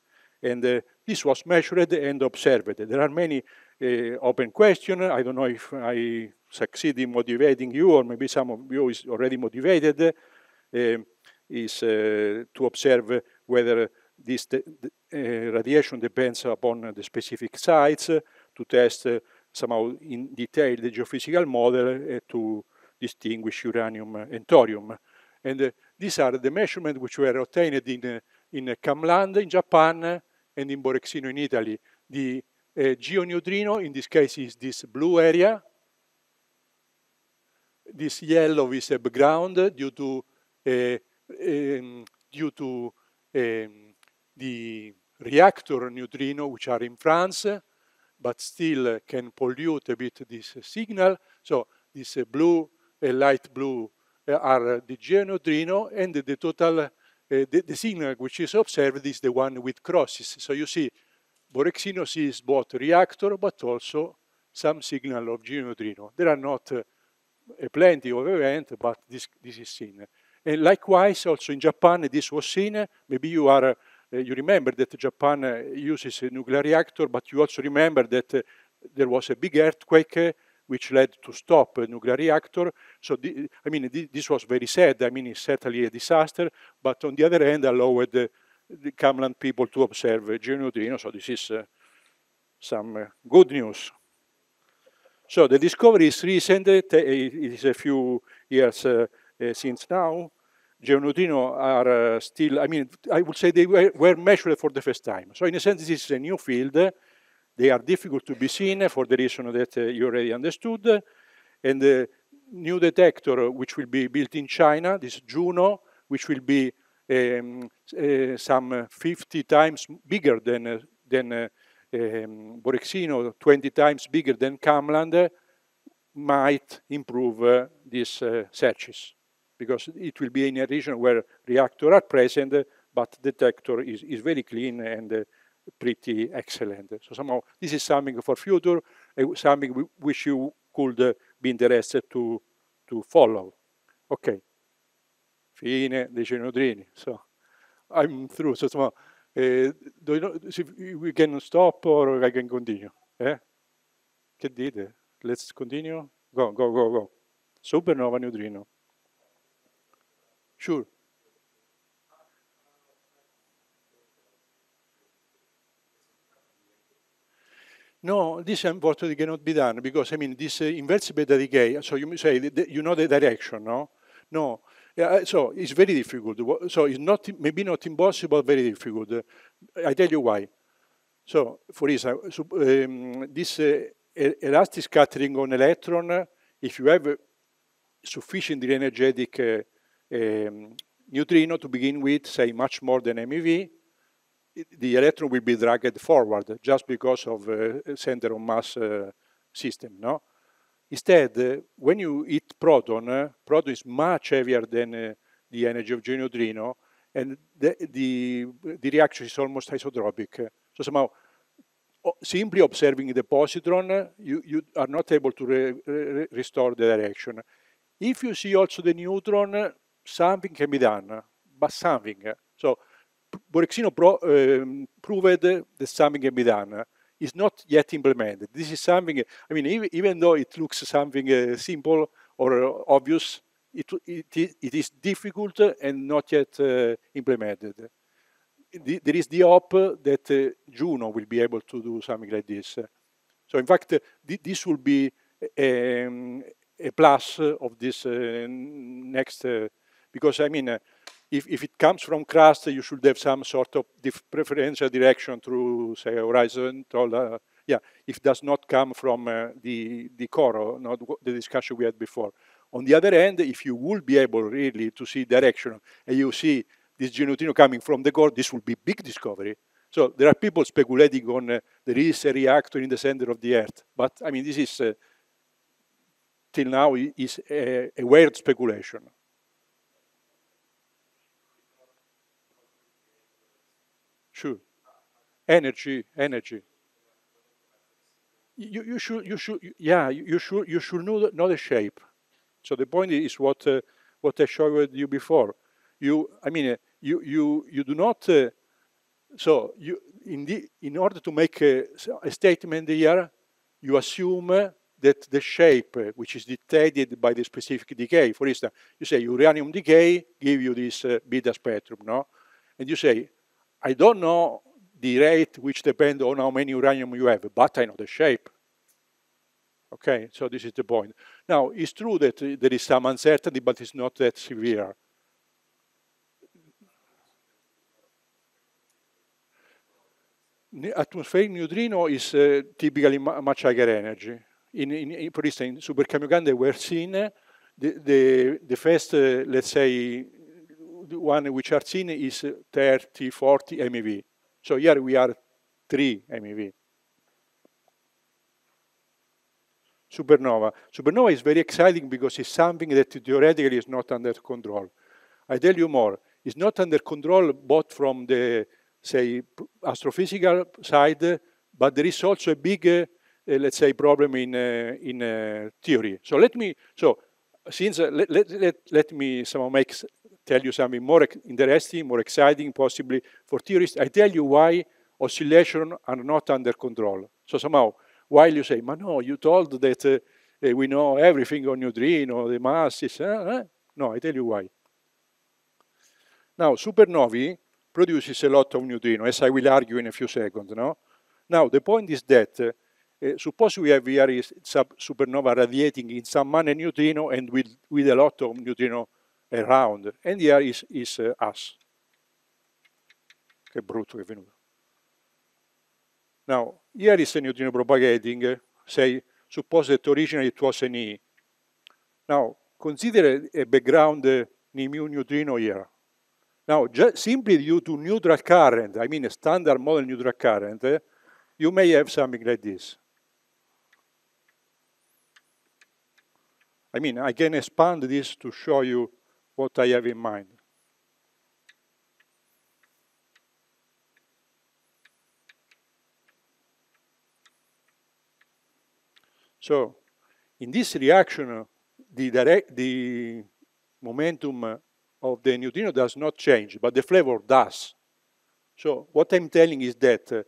And uh, this was measured and observed. There are many uh, open questions. I don't know if I succeed in motivating you, or maybe some of you is already motivated, um, uh, is to observe whether this uh, radiation depends upon the specific sites, to test somehow in detail the geophysical model uh, to distinguish uranium and thorium. And uh, these are the measurements which were obtained in, uh, in KamLAND in Japan and in Borexino in Italy. The uh, geoneutrino, in this case, is this blue area. This yellow is a background due to, uh, um, due to um, the reactor neutrino, which are in France, but still can pollute a bit this signal. So this blue, light blue are the neutrino and the, total, uh, the, the signal which is observed is the one with crosses. So you see, Borexino sees both reactor but also some signal of neutrino. There are not uh, plenty of events, but this, this is seen. And likewise, also in Japan, this was seen. Maybe you are uh, you remember that Japan uh, uses a nuclear reactor, but you also remember that uh, there was a big earthquake which led to stop a nuclear reactor. So, the, I mean, th this was very sad. I mean, it's certainly a disaster, but on the other hand, allowed the, the Camland people to observe uh, geoneudrino. So this is uh, some uh, good news. So the discovery is recent. Uh, uh, it is a few years uh, since now. Geoneudrino are still, I mean, I would say they were, were, measured for the first time. So in a sense, this is a new field. They are difficult to be seen for the reason that uh, you already understood. And the new detector, uh, which will be built in China, this Juno, which will be um, uh, some uh, 50 times bigger than, uh, than uh, um, Borexino, 20 times bigger than Camland, might improve these searches because it will be in a region where reactors are present, but detector is, is very clean and pretty excellent. So somehow this is something for future, something which you could uh, be interested to, to follow. Okay. Fine dei cenodrini. So I'm through. So somehow, uh, do you know, so we can stop or I can continue. Eh? Che dite? Let's continue. Go, go, go, go. Supernova neutrino. Sure. no, this unfortunately cannot be done because, I mean, this uh, inverse beta decay, so you say, you know the direction, no? No. Yeah, uh, so it's very difficult. So it's not, maybe not impossible, very difficult. Uh, I tell you why. So, for instance, uh, um, this uh, elastic scattering on electron, if you have sufficiently energetic um, neutrino to begin with, say much more than MeV, the electron will be dragged forward just because of a uh, center of mass uh, system, no? Instead, uh, when you hit proton, uh, proton is much heavier than uh, the energy of neutrino, and the, the, the, reaction is almost isotropic. So somehow, simply observing the positron, you, you are not able to re re restore the direction. If you see also the neutron, something can be done, but something. So Borexino proved that something can be done. It's not yet implemented. This is something, I mean, even though it looks something uh, simple or uh, obvious, it, it, it is difficult and not yet uh, implemented there is the hope that uh, Juno will be able to do something like this. So in fact, uh, th this will be um, a plus of this uh, next, because I mean, if, if it comes from crust, you should have some sort of preferential direction through, say, horizontal. Uh, yeah, if it does not come from uh, the, the core, not the discussion we had before. On the other hand, if you would be able really to see direction, and you see this genutino coming from the core, this will be big discovery. So there are people speculating on uh, there is a reactor in the center of the Earth. But I mean, this is, uh, till now, is a, a weird speculation. Energy, energy. You, you should, you should, yeah, you should, you should know the, know the shape. So the point is what uh, what I showed you before. You, I mean, uh, you you you do not. Uh, so you in the, in order to make a, a statement here, you assume uh, that the shape uh, which is dictated by the specific decay. For instance, you say uranium decay give you this beta spectrum, no? And you say I don't know the rate which depends on how many uranium you have, but I know the shape. Okay, so this is the point. Now, it's true that there is some uncertainty, but it's not that severe. Atmospheric neutrino is uh, typically much higher energy. In, in, in, for instance, in Super Kamiokande, we're seeing uh, the, the, the first, uh, let's say, the one which are seen is 30, 40 MeV. So here we are 3 MeV. Supernova. Supernova is very exciting because it's something that theoretically is not under control. I tell you more, it's not under control both from the, say, astrophysical side, but there is also a big, uh, uh, let's say, problem in, uh, in uh, theory. So let me, so since uh, let, let, let me somehow make tell you something more interesting, more exciting, possibly for theorists. I tell you why oscillations are not under control. So somehow, while you say, "But no, you told that uh, eh, we know everything on neutrino, the masses," uh, eh, eh, no, I tell you why. Now, supernovae produces a lot of neutrino, as I will argue in a few seconds. No? Now, the point is that uh, suppose we have here is supernova radiating in some manner neutrino and with, with a lot of neutrino around. And here is, is uh, us. Che brutto che è venuto. Now, here is an Udino propagating, say, suppose that originally it was an E. Now, consider a background uh, mu neutrino here. Now, just simply due to neutral current, I mean a standard model neutral current, uh, you may have something like this. I mean, I can expand this to show you what I have in mind. So in this reaction, uh, the, direct, the momentum uh, of the neutrino does not change, but the flavor does. So what I'm telling is that uh,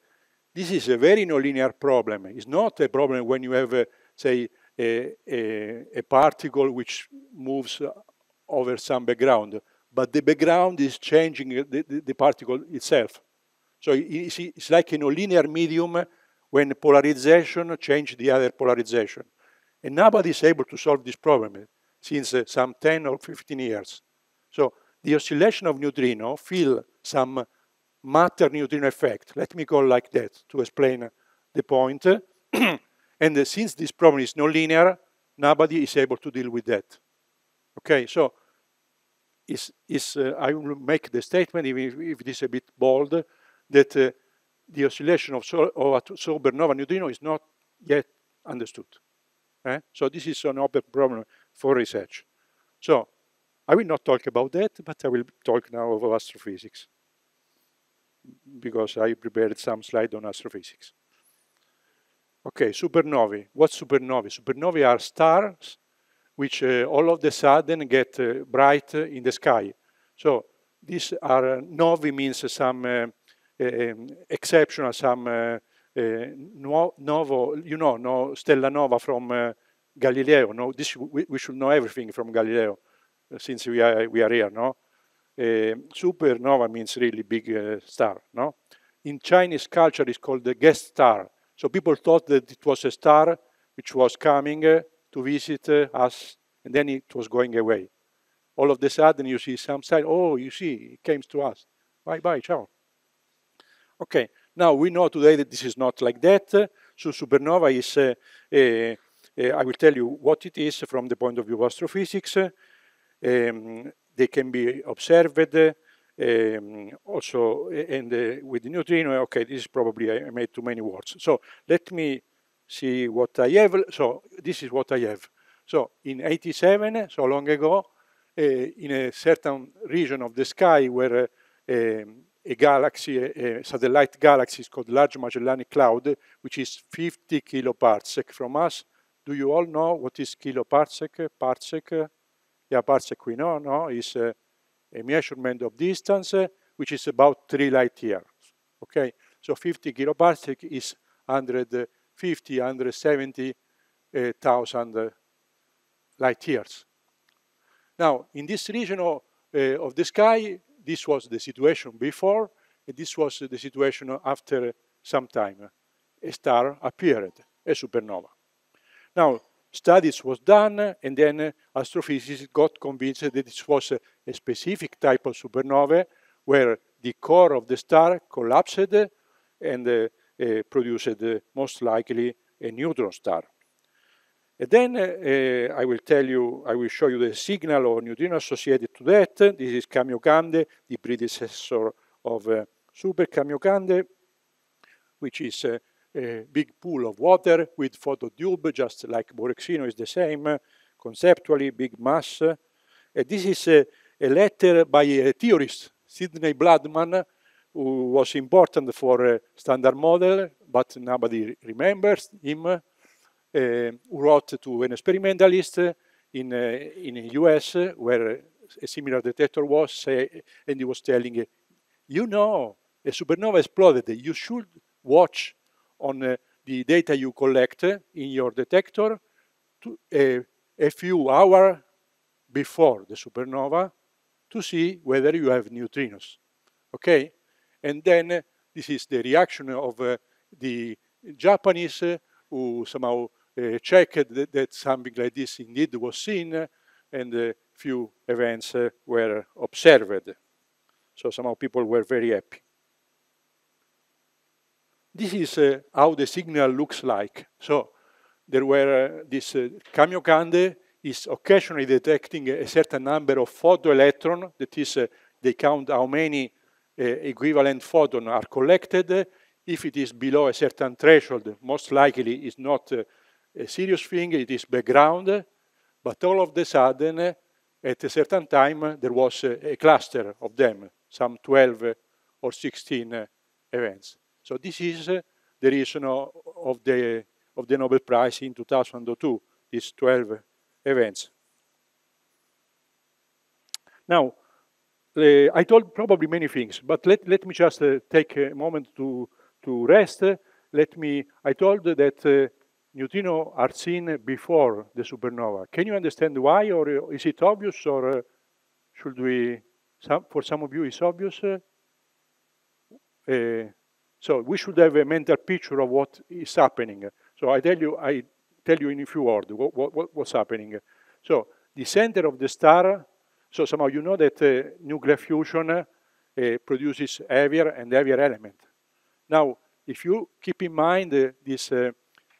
this is a very nonlinear problem. It's not a problem when you have, uh, say, a, a, a, particle which moves over some background, but the background is changing the, the, the particle itself. So it's, like in a linear medium when polarization changes the other polarization. And nobody is able to solve this problem since uh, some 10 or 15 years. So the oscillation of neutrino feel some matter neutrino effect. Let me call like that to explain the point. <clears throat> and uh, since this problem is nonlinear, nobody is able to deal with that. Okay, so is, is, uh, I will make the statement, even if, if, it is a bit bold, that uh, the oscillation of, Sol of Sobernova is not yet understood. Eh? So this is an open problem for research. So I will not talk about that, but I will talk now of astrophysics because I prepared some slide on astrophysics. Okay, supernovae. What supernovae? Supernovae are stars which uh, all of the sudden get uh, bright in the sky. So these are novi means some uh, exceptional, some novo, you know, no stella nova from Galileo. No, this we, we, should know everything from Galileo, since we are we are here. No, supernova means really big star. No, in Chinese culture it's called the guest star. So people thought that it was a star which was coming to visit uh, us, and then it was going away. All of a sudden, you see some sign. Oh, you see, it came to us. Bye bye, ciao. Okay, now we know today that this is not like that. So supernova is, uh, uh, uh, I will tell you what it is from the point of view of astrophysics. Um, they can be observed um, also uh, and uh, with the neutrino. Okay, this is probably I made too many words. So let me see what I have. So this is what I have. So in 87, so long ago, uh, in a certain region of the sky where uh, um, a galaxy, a, eh, a, satellite galaxy is called Large Magellanic Cloud, which is 50 kiloparsec from us. Do you all know what is kiloparsec? Parsec? Yeah, parsec we know, no? Is a measurement of distance, which is about three light years. Okay, so 50 kiloparsec is 100 50, 170,000 uh, uh, light years. Now, in this region of, uh, of, the sky, this was the situation before, this was the situation after some time. A star appeared, a supernova. Now, studies was done, and then astrophysicists got convinced that this was a specific type of supernova where the core of the star collapsed and uh, uh, produced most likely a neutron star. And then uh, uh, I will tell you, I will show you the signal or neutrino associated to that. This is Kamiokande, the predecessor of Super Kamiokande, which is a, a, big pool of water with photodube, just like Borexino is the same, conceptually big mass. Uh, this is a, a, letter by a theorist, Sidney Bladman, who was important for standard model, but nobody remembers him, uh, wrote to an experimentalist in, uh, in the US, where a similar detector was, and he was telling, you know, a supernova exploded, you should watch on uh, the data you collect in your detector to, uh, a few hours before the supernova to see whether you have neutrinos, okay? And then uh, this is the reaction of uh, the Japanese uh, who somehow checked that, that, something like this indeed was seen and a few events were observed. So somehow people were very happy. This is how the signal looks like. So there were uh, this uh, Kamiokande is occasionally detecting a certain number of photoelectron, that is, uh, they count how many Eh, equivalent photon are collected. If it is below a certain threshold, most likely it's not eh, a serious thing, it is background, but all of the sudden, at a certain time, there was a cluster of them, some 12 or 16 events. So this is the reason of the, of the Nobel Prize in 2002, these 12 events. Now, uh, I told probably many things, but let, let me just uh, take a moment to, to rest. Let me, I told that uh, neutrinos are seen before the supernova. Can you understand why, or uh, is it obvious, or uh, should we, some, for some of you it's obvious? Uh, so we should have a mental picture of what is happening. So I tell you, I tell you in a few words what, what, what's happening. So the center of the star so somehow you know that uh, nuclear fusion uh, produces heavier and heavier element. Now, if you keep in mind uh, this uh,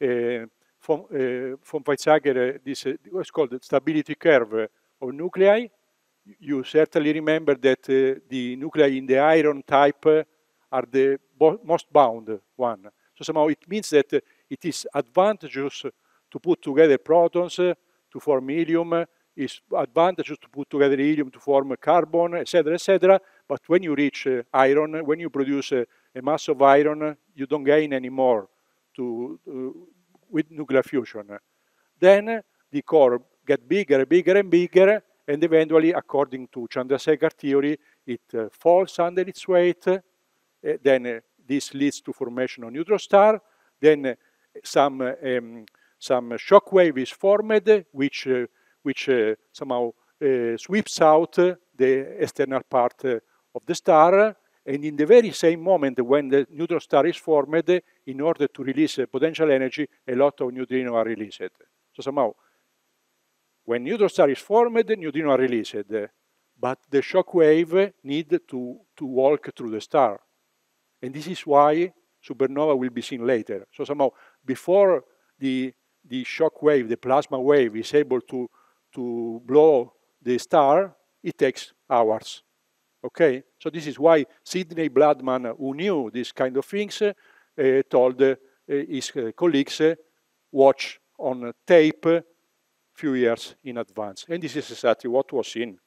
uh, from, from Weizsäcker, this what's called the stability curve of nuclei, you certainly remember that the nuclei in the iron type are the most bound one. So somehow it means that it is advantageous to put together protons to form helium is advantageous to put together helium to form carbon, etc., etc. But when you reach uh, iron, when you produce uh, a mass of iron, you don't gain any more to, uh, with nuclear fusion. Then the core get bigger, bigger, and bigger, and eventually, according to Chandrasekhar theory, it uh, falls under its weight. Uh, then uh, this leads to formation of neutron star. Then some um, some shock wave is formed, which which uh, somehow uh, sweeps out the external part of the star. And in the very same moment when the neutron star is formed, in order to release potential energy, a lot of neutrinos are released. So somehow, when neutron star is formed, neutrinos are released. But the shock wave needs to, to walk through the star. And this is why supernova will be seen later. So somehow, before the, the shock wave, the plasma wave, is able to to blow the star, it takes hours. Okay, so this is why Sidney Bladman, who knew these kind of things, uh, told uh, his uh, colleagues, uh, watch on tape few years in advance. And this is exactly what was in.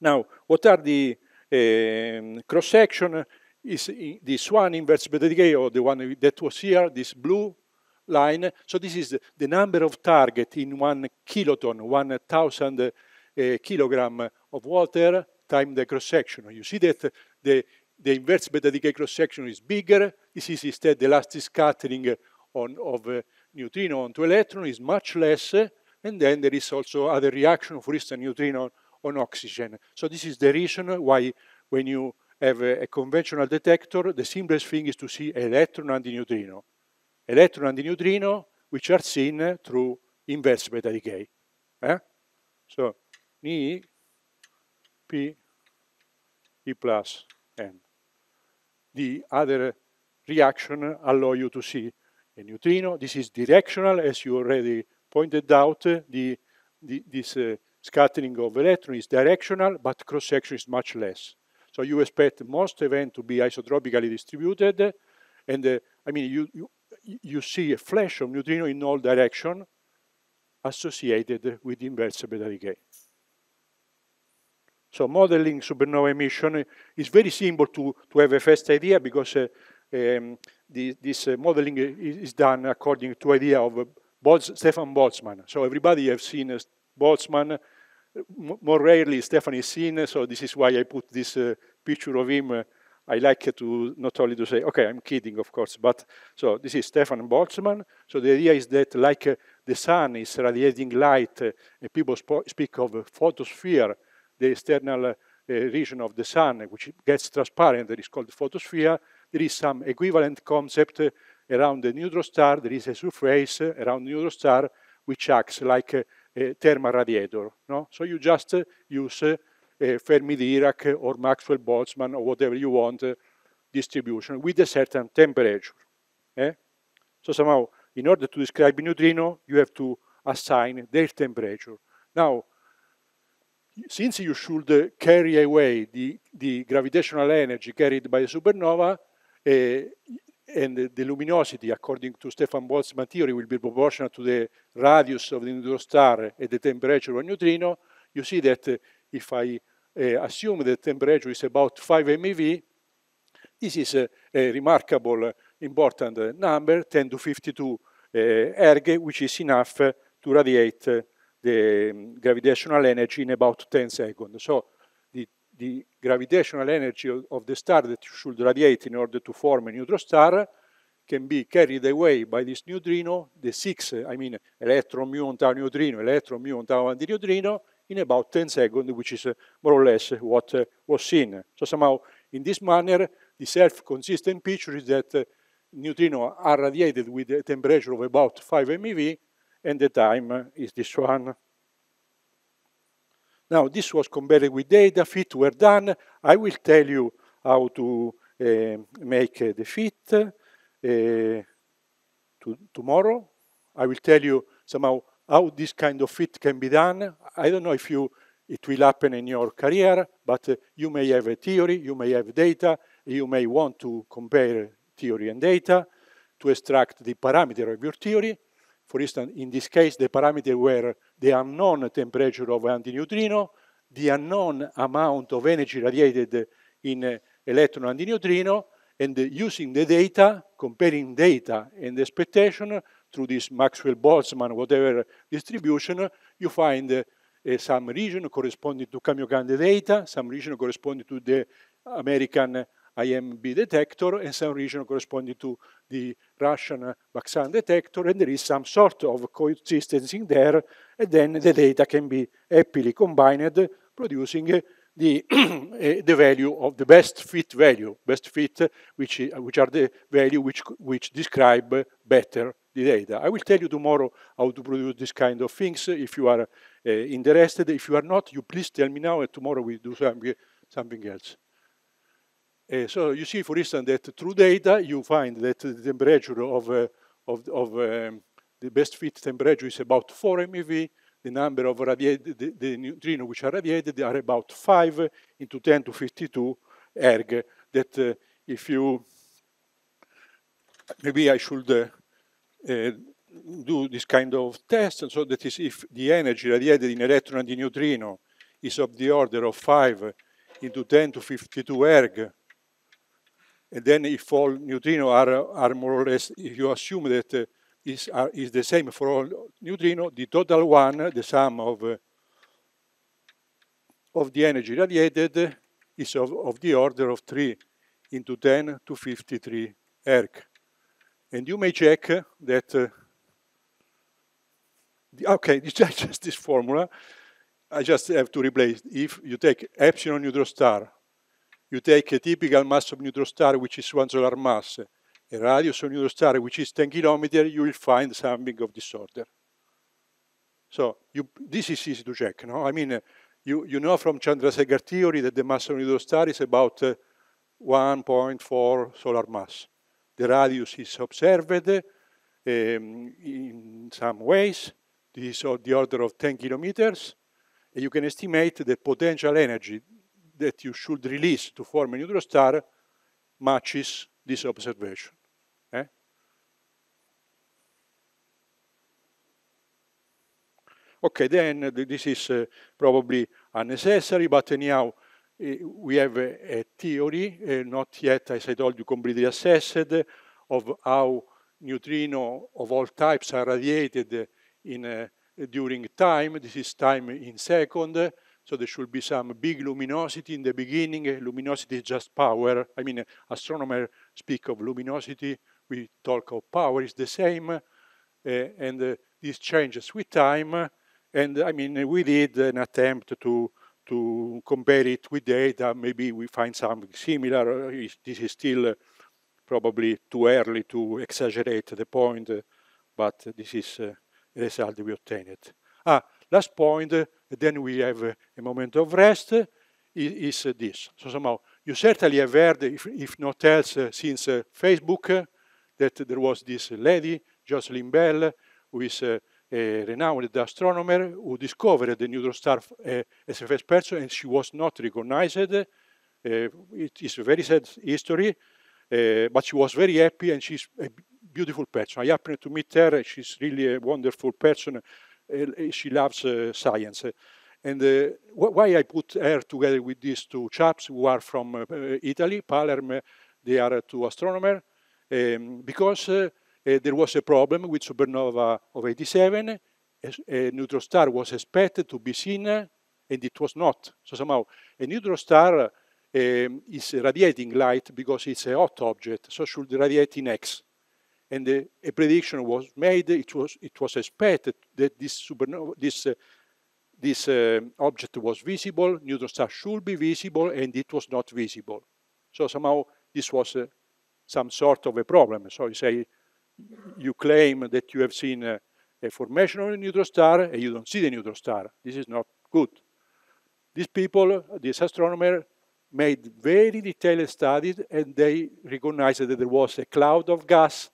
Now, what are the um, cross-section? Is uh, this one inverse Bedrigay, or the one that was here, this blue line. So this is the number of target in one kiloton, 1,000 uh, eh, kilogram of water time the cross section. You see that the, the inverse beta decay cross section is bigger. This is instead the elastic scattering on, of uh, neutrino onto electron is much less. And then there is also other reaction, for instance, neutrino on oxygen. So this is the reason why when you have a, a conventional detector, the simplest thing is to see electron and neutrino electron and neutrino, which are seen through inverse beta decay. Eh? So, ni p e plus n. The other reaction allow you to see a neutrino. This is directional, as you already pointed out. The, the, this uh, scattering of electron is directional, but cross-section is much less. So you expect most event to be isotropically distributed, and uh, I mean, you, you, you see a flash of neutrino in all direction associated with inverse beta decay. So modeling supernova emission is very simple to, to have a first idea because uh, um, the, this uh, modeling is done according to idea of Bolz, Stefan Boltzmann. So everybody have seen uh, Boltzmann. M more rarely Stefan is seen, so this is why I put this uh, picture of him uh, I like to not only to say, okay, I'm kidding, of course, but so this is Stefan Boltzmann. So the idea is that like uh, the sun is radiating light, uh, and people speak of photosphere, the external uh, region of the sun, which gets transparent, that is called photosphere. There is some equivalent concept uh, around the neutron star. There is a surface uh, around the neutron star which acts like a, a thermal radiator. No? So you just uh, use Eh, Fermi Dirac or Maxwell Boltzmann or whatever you want eh, distribution with a certain temperature. Eh? So somehow, in order to describe a neutrino, you have to assign their temperature. Now, since you should eh, carry away the, the gravitational energy carried by the supernova, uh, and the, the luminosity, according to Stefan Boltzmann theory, will be proportional to the radius of the neutron star at the temperature of a neutrino, you see that uh, if I uh, assume the temperature is about 5 MeV, this is a, a remarkable, uh, important uh, number, 10 to 52 erg, which is enough to radiate the um, gravitational energy in about 10 seconds. So the, the gravitational energy of, of the star that should radiate in order to form a neutron star can be carried away by this neutrino, the six, I mean, electron, muon, tau, neutrino, electron, muon, tau, antineutrino, in about 10 seconds, which is uh, more or less uh, what uh, was seen. So somehow, in this manner, the self-consistent picture is that neutrinos are radiated with a temperature of about 5 MeV, and the time is this one. Now, this was compared with data, fit were done. I will tell you how to uh, make uh, the fit uh, to tomorrow. I will tell you somehow how this kind of fit can be done. I don't know if you it will happen in your career, but uh, you may have a theory, you may have data, you may want to compare theory and data to extract the parameter of your theory. For instance, in this case, the parameter were the unknown temperature of antineutrino, the unknown amount of energy radiated in uh, electron antineutrino, and using the data, comparing data and expectation through this Maxwell-Boltzmann, whatever distribution, you find uh, some region corresponding to Kamiokande data, some region corresponding to the American IMB detector, and some region corresponding to the Russian Baksan detector, and there is some sort of coexistence in there, and then the data can be happily combined, producing uh, the, <clears throat> eh, the value of the best fit value, best fit, which, eh, which are the value which, which describe better the data. I will tell you tomorrow how to produce this kind of things if you are uh, interested. If you are not, you please tell me now and tomorrow we do something, something else. Uh, so you see, for instance, that through data you find that the temperature of, uh, of, of um, the best fit temperature is about 4 MeV, the number of radiated, the, the neutrino which are radiated are about 5 into 10 to 52 erg that uh, if you maybe I should uh, uh, do this kind of test and so that is if the energy radiated in electron and in neutrino is of the order of 5 into 10 to 52 erg and then if all neutrino are, are more or less if you assume that uh, is, are, is the same for all neutrino, the total one, the sum of, uh, of the energy radiated is of, of the order of 3 into 10 to 53 erg. And you may check that, uh, the, okay, <laughs> it's just this formula. I just have to replace, if you take epsilon neutron star, you take a typical mass of neutron star, which is one solar mass, a radius of star, which is 10 kilometers, you will find something of disorder. So you, this is easy to check. No? I mean, uh, you, you know from Chandrasekhar theory that the mass of star is about uh, 1.4 solar mass. The radius is observed um, in some ways. This is of the order of 10 kilometers. And you can estimate the potential energy that you should release to form a neutron star matches this observation. Eh? Okay, then uh, this is uh, probably unnecessary, but anyhow, eh, we have a, a theory, uh, not yet, as I told you, completely assessed, of how neutrino of all types are radiated eh, in, during time. This is time in second, so there should be some big luminosity in the beginning. Luminosity is just power. I mean, astronomer speak of luminosity, we talk of power, it's the same, uh, and uh, this changes with time. Uh, and I mean, we did an attempt to to compare it with data. Maybe we find something similar. This is still uh, probably too early to exaggerate the point, uh, but this is the result we obtained. Ah, last point, then we have a moment of rest, is this. So somehow you certainly have heard, if, if not else, uh, since uh, Facebook, uh, that there was this lady, Jocelyn Bell, who is uh, a renowned astronomer who discovered the neutron star uh, as a first person, and she was not recognized. it is a very sad history, but she was very happy, and she's a beautiful person. I happened to meet her; she's really a wonderful person. she loves science. And uh, why I put her together with these two chaps who are from uh, Italy, Palermo, they are two astronomers, um, because uh, there was a problem with supernova of 87. A, a neutron star was expected to be seen, and it was not. So somehow, a neutron star um, is radiating light because it's a hot object, so should radiate in X. And uh, a prediction was made, it was, it was expected that this, supernova, this uh, this uh, object was visible, neutron star should be visible, and it was not visible. So somehow this was uh, some sort of a problem. So you say, you claim that you have seen a, a formation of a neutron star, and you don't see the neutron star. This is not good. These people, this astronomer, made very detailed studies, and they recognized that there was a cloud of gas,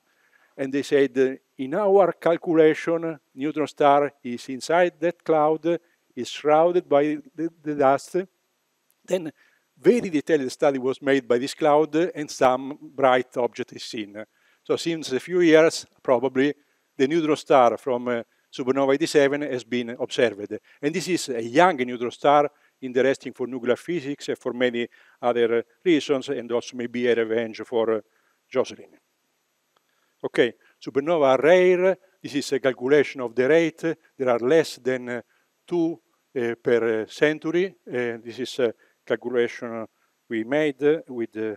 and they said, in our calculation, neutron star is inside that cloud, is shrouded by the, the dust. Then very detailed study was made by this cloud and some bright object is seen. So since a few years, probably, the neutron star from uh, supernova 87 has been observed. And this is a young neutron star interesting for nuclear physics and for many other reasons, and also maybe a revenge for uh, Jocelyn. Okay, supernova are rare. This is a calculation of the rate. There are less than uh, two eh, per century. Eh, this is a calculation we made with eh,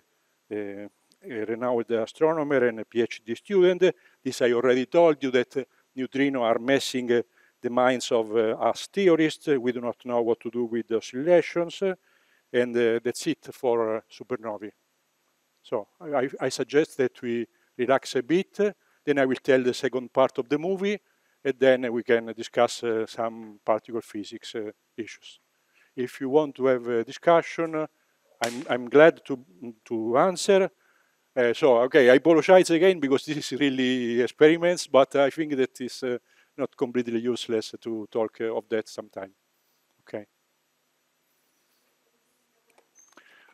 a renowned astronomer and a PhD student. This I already told you that neutrinos are messing the minds of us theorists. We do not know what to do with the oscillations. and that's it for supernovae. So I, I, suggest that we relax a bit. Then I will tell the second part of the movie and then we can discuss uh, some particle physics uh, issues. If you want to have a discussion, uh, I'm, I'm glad to, to answer. Uh, so, okay, I apologize again because this is really experiments, but I think that is uh, not completely useless to talk uh, of that sometime. Okay.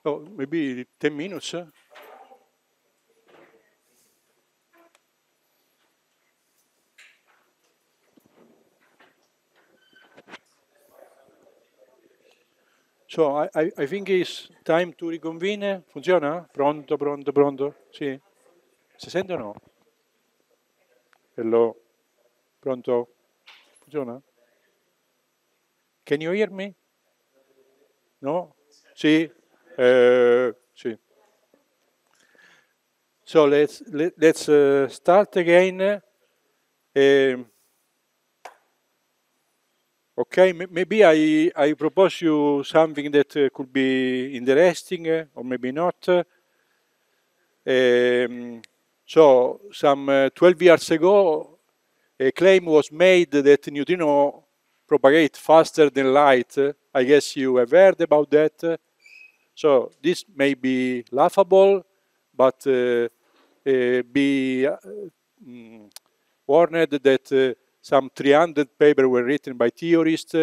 Oh, maybe 10 minutes? So I, I, I think it's time to riconvene. Funziona? Pronto, pronto, pronto? Sì? Si sente o no? Hello? Pronto? Funziona? Can you hear me? No? Sì? Eh, sì. So let's, let, us eh, start again. Um, Okay, maybe I, I propose you something that uh, could be interesting uh, or maybe not. Um, so, some uh, 12 years ago, a claim was made that neutrino propagate faster than light. I guess you have heard about that. So, this may be laughable, but uh, uh, be uh, mm, warned that some 300 papers were written by theorists,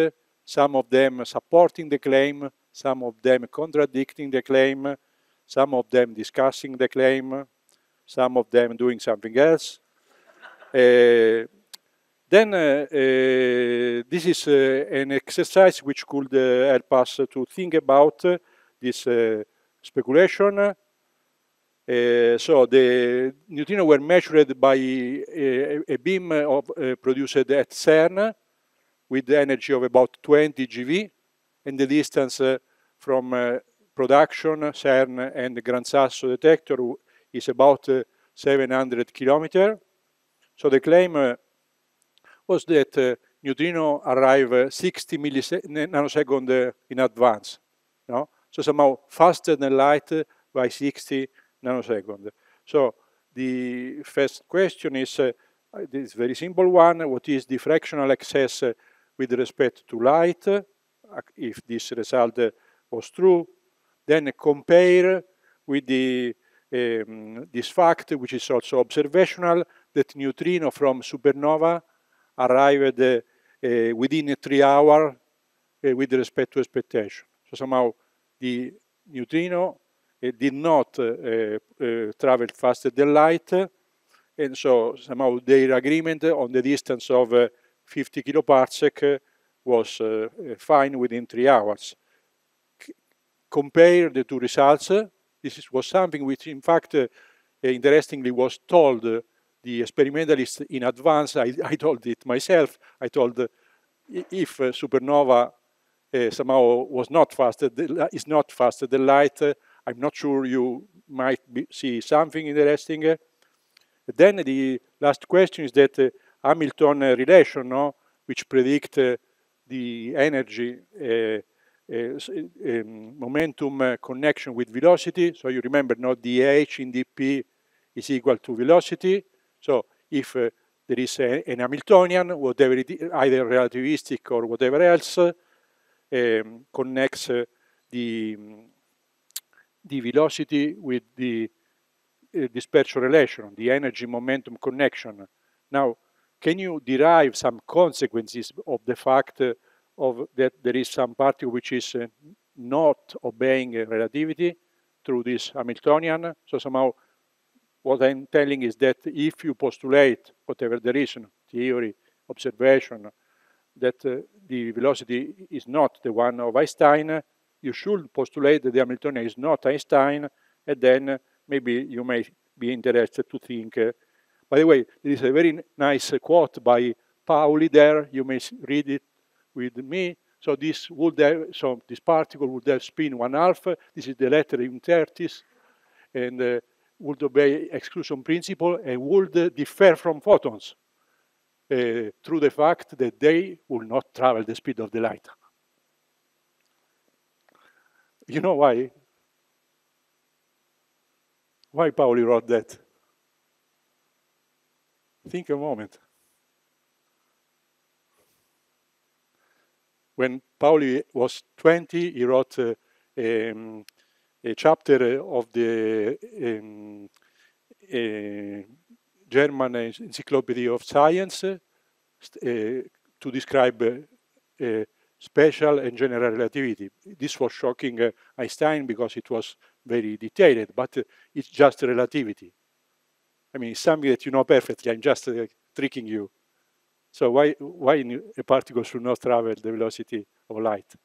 some of them supporting the claim, some of them contradicting the claim, some of them discussing the claim, some of them doing something else. uh, <laughs> then uh, uh, this is an exercise which could help us to think about this speculation, Eh, so the neutrinos were measured by a, eh, a beam of, eh, produced at CERN with the energy of about 20 GeV and the distance from production, CERN and the Gran Sasso detector is about 700 kilometers. So the claim was that neutrino arrive uh, 60 milliseconds in advance. No? So somehow faster than light by 60 nanosecond. So the first question is uh, this very simple one, what is the fractional excess uh, with respect to light, uh, if this result uh, was true, then compare with the, um, this fact, which is also observational, that neutrino from supernova arrived uh, within three hours uh, with respect to expectation. So somehow the neutrino it did not eh, eh, travel faster than light, and so somehow their agreement on the distance of eh, 50 kiloparsec was fine within three hours. C compare the two results. this was something which, in fact, interestingly was told the experimentalists in advance. I, I, told it myself. I told uh, if uh, supernova uh, somehow was not faster, is not faster than light, I'm not sure you might be, see something interesting. Then the last question is that uh, Hamilton uh, relation, no? which predict uh, the energy uh, um, momentum uh, connection with velocity. So you remember no, dh in dp is equal to velocity. So if uh, there is a, an Hamiltonian, whatever it is, either relativistic or whatever else, um, connects the um, the velocity with the uh, dispersion relation, the energy momentum connection. Now, can you derive some consequences of the fact uh, of that there is some particle which is uh, not obeying relativity through this Hamiltonian? So somehow what I'm telling is that if you postulate whatever the reason, theory, observation, that uh, the velocity is not the one of Einstein, you should postulate that the Hamiltonian is not Einstein, and then maybe you may be interested to think. Uh, by the way, there is a very nice quote by Pauli there. You may read it with me. So this would have, so this particle would have spin one half. This is the letter in 30s, and uh, would obey exclusion principle and would uh, differ from photons uh, through the fact that they will not travel the speed of the light. <laughs> You know why? Why Pauli wrote that? Think a moment. When Pauli was 20, he wrote uh, um, a chapter uh, of the um, uh, German Encyclopedia of Science uh, uh to describe uh, special and general relativity. This was shocking uh, Einstein because it was very detailed, but uh, it's just relativity. I mean, it's something that you know perfectly. I'm just uh, tricking you. So why, why a particle should not travel the velocity of light? <laughs>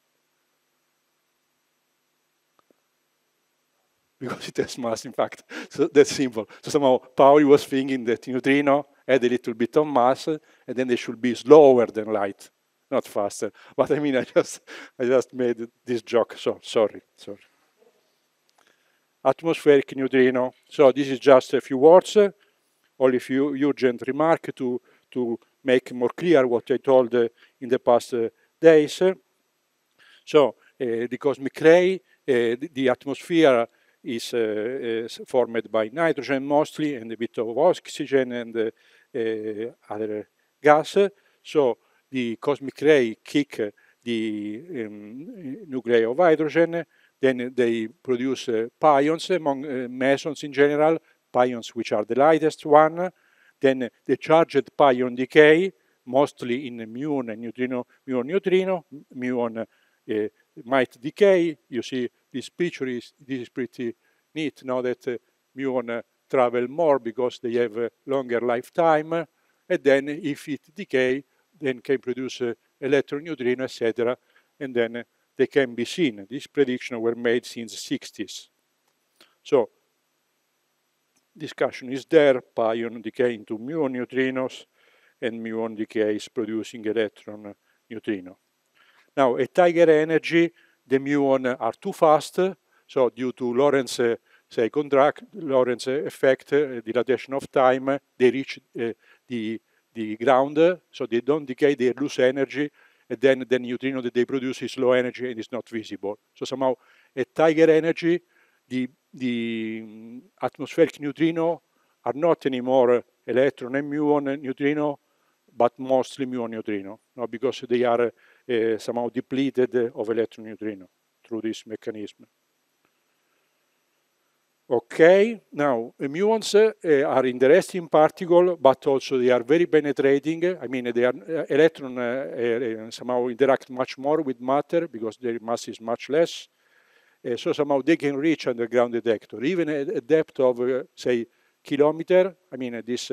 Because it has mass, in fact. So that's simple. So somehow Pauli was thinking that neutrino had a little bit of mass, and then they should be slower than light not faster. <laughs> But I mean, I just, I just made this joke. So sorry, sorry. Atmospheric neutrino. So this is just a few words, uh, only a few urgent remark to to make more clear what I told uh, in the past uh, days. So the cosmic ray, the, the, atmosphere is, uh, is formed by nitrogen mostly and a bit of oxygen and uh, uh, other gas. So the cosmic ray kick the um, nuclei of hydrogen, then they produce uh, pions among uh, mesons in general, pions which are the lightest one, then the charged pion decay, mostly in muon and neutrino, muon neutrino, muon uh, might decay. You see, this picture is this is pretty neat. Now that uh, muon uh, travel more because they have a longer lifetime, and then if it decay, then can produce uh, electron neutrino, etc. And then uh, they can be seen. These predictions were made since the 60s. So discussion is there, pion decay into muon neutrinos, and muon decay is producing electron neutrino. Now at tiger energy, the muon are too fast, so due to Lorentz uh, say contract, Lorentz effect, uh, dilatation of time, they reach uh, the the ground, so they don't decay, they lose energy, and then the neutrino that they produce is low energy and is not visible. So somehow at tiger energy, the, the mm, atmospheric neutrino are not anymore electron and muon neutrino, but mostly muon neutrino, no? because they are uh, somehow depleted of electron neutrino through this mechanism. Okay, now muons uh, eh, are interesting particle, but also they are very penetrating. I mean, they are uh, electron uh, somehow interact much more with matter because their mass is much less. so somehow they can reach underground detector, even at a depth of say kilometer. I mean, this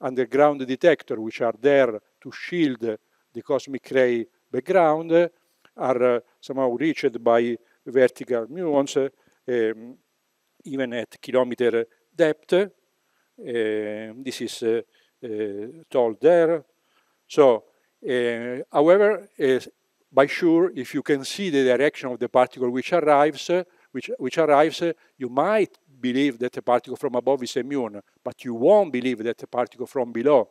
underground detector, which are there to shield the cosmic ray background, are somehow reached by vertical muons. Um, even at kilometer depth. Um, this is uh, uh, told there. So, uh, however, by sure, if you can see the direction of the particle which arrives, which, which arrives, you might believe that a particle from above is a muon, but you won't believe that a particle from below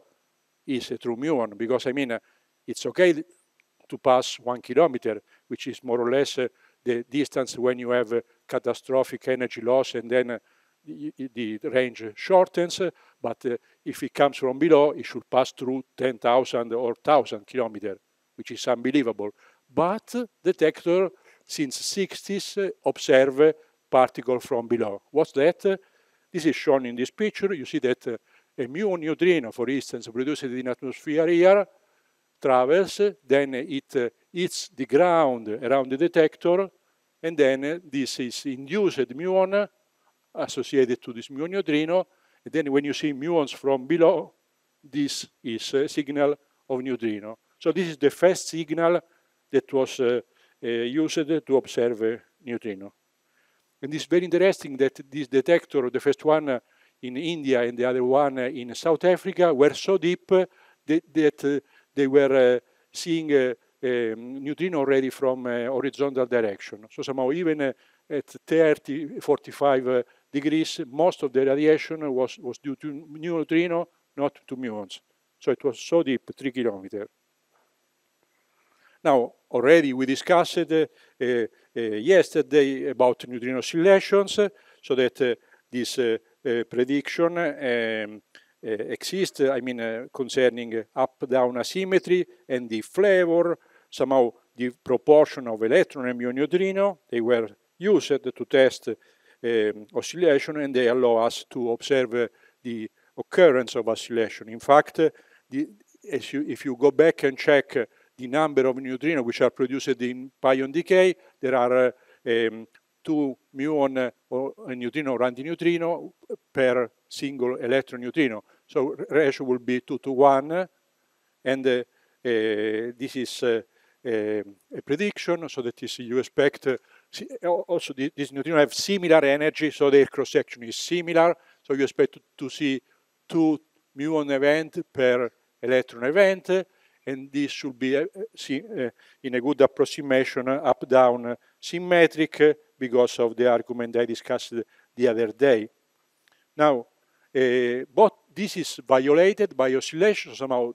is a true muon, because I mean, it's okay to pass one kilometer, which is more or less uh, the distance when you have uh, catastrophic energy loss and then uh, the range shortens, uh, but uh, if it comes from below, it should pass through 10,000 or 1,000 kilometers, which is unbelievable. But detector since 60s observe particle from below. What's that? This is shown in this picture. You see that a mu neutrino, for instance, produced in atmosphere here, travels, then it hits the ground around the detector, and then eh, this is induced muon associated to this muon neutrino, and then when you see muons from below, this is a signal of neutrino. So this is the first signal that was uh, uh, used to observe neutrino. And it's very interesting that this detector, the first one in India and the other one in South Africa, were so deep that, that they were seeing Ehm, neutrino already from eh, horizontal direction. So somehow even eh, at 30, 45 eh, degrees, most of the radiation was, was due to neutrino, not to muons. So it was so deep, three kilometers. Now, already we discussed uh, uh, yesterday about neutrino oscillations, uh, so that this prediction um, exists, I mean, concerning up-down asymmetry and the flavor somehow the proportion of electron and mu neutrino. They were used to test um, oscillation and they allow us to observe uh, the occurrence of oscillation. In fact, uh, the, you, if you go back and check uh, the number of neutrino which are produced in pion decay, there are um, two muon or uh, neutrino or antineutrino per single electron neutrino. So ratio will be 2 to 1, and uh, this is uh, a, ehm, a prediction so that is you expect eh, also these neutrinos have similar energy so their cross section is similar so you expect to see two muon event per electron event and this should be eh, eh, in a good approximation up down symmetric because of the argument I discussed the other day. Now, uh, but this is violated by oscillation. Somehow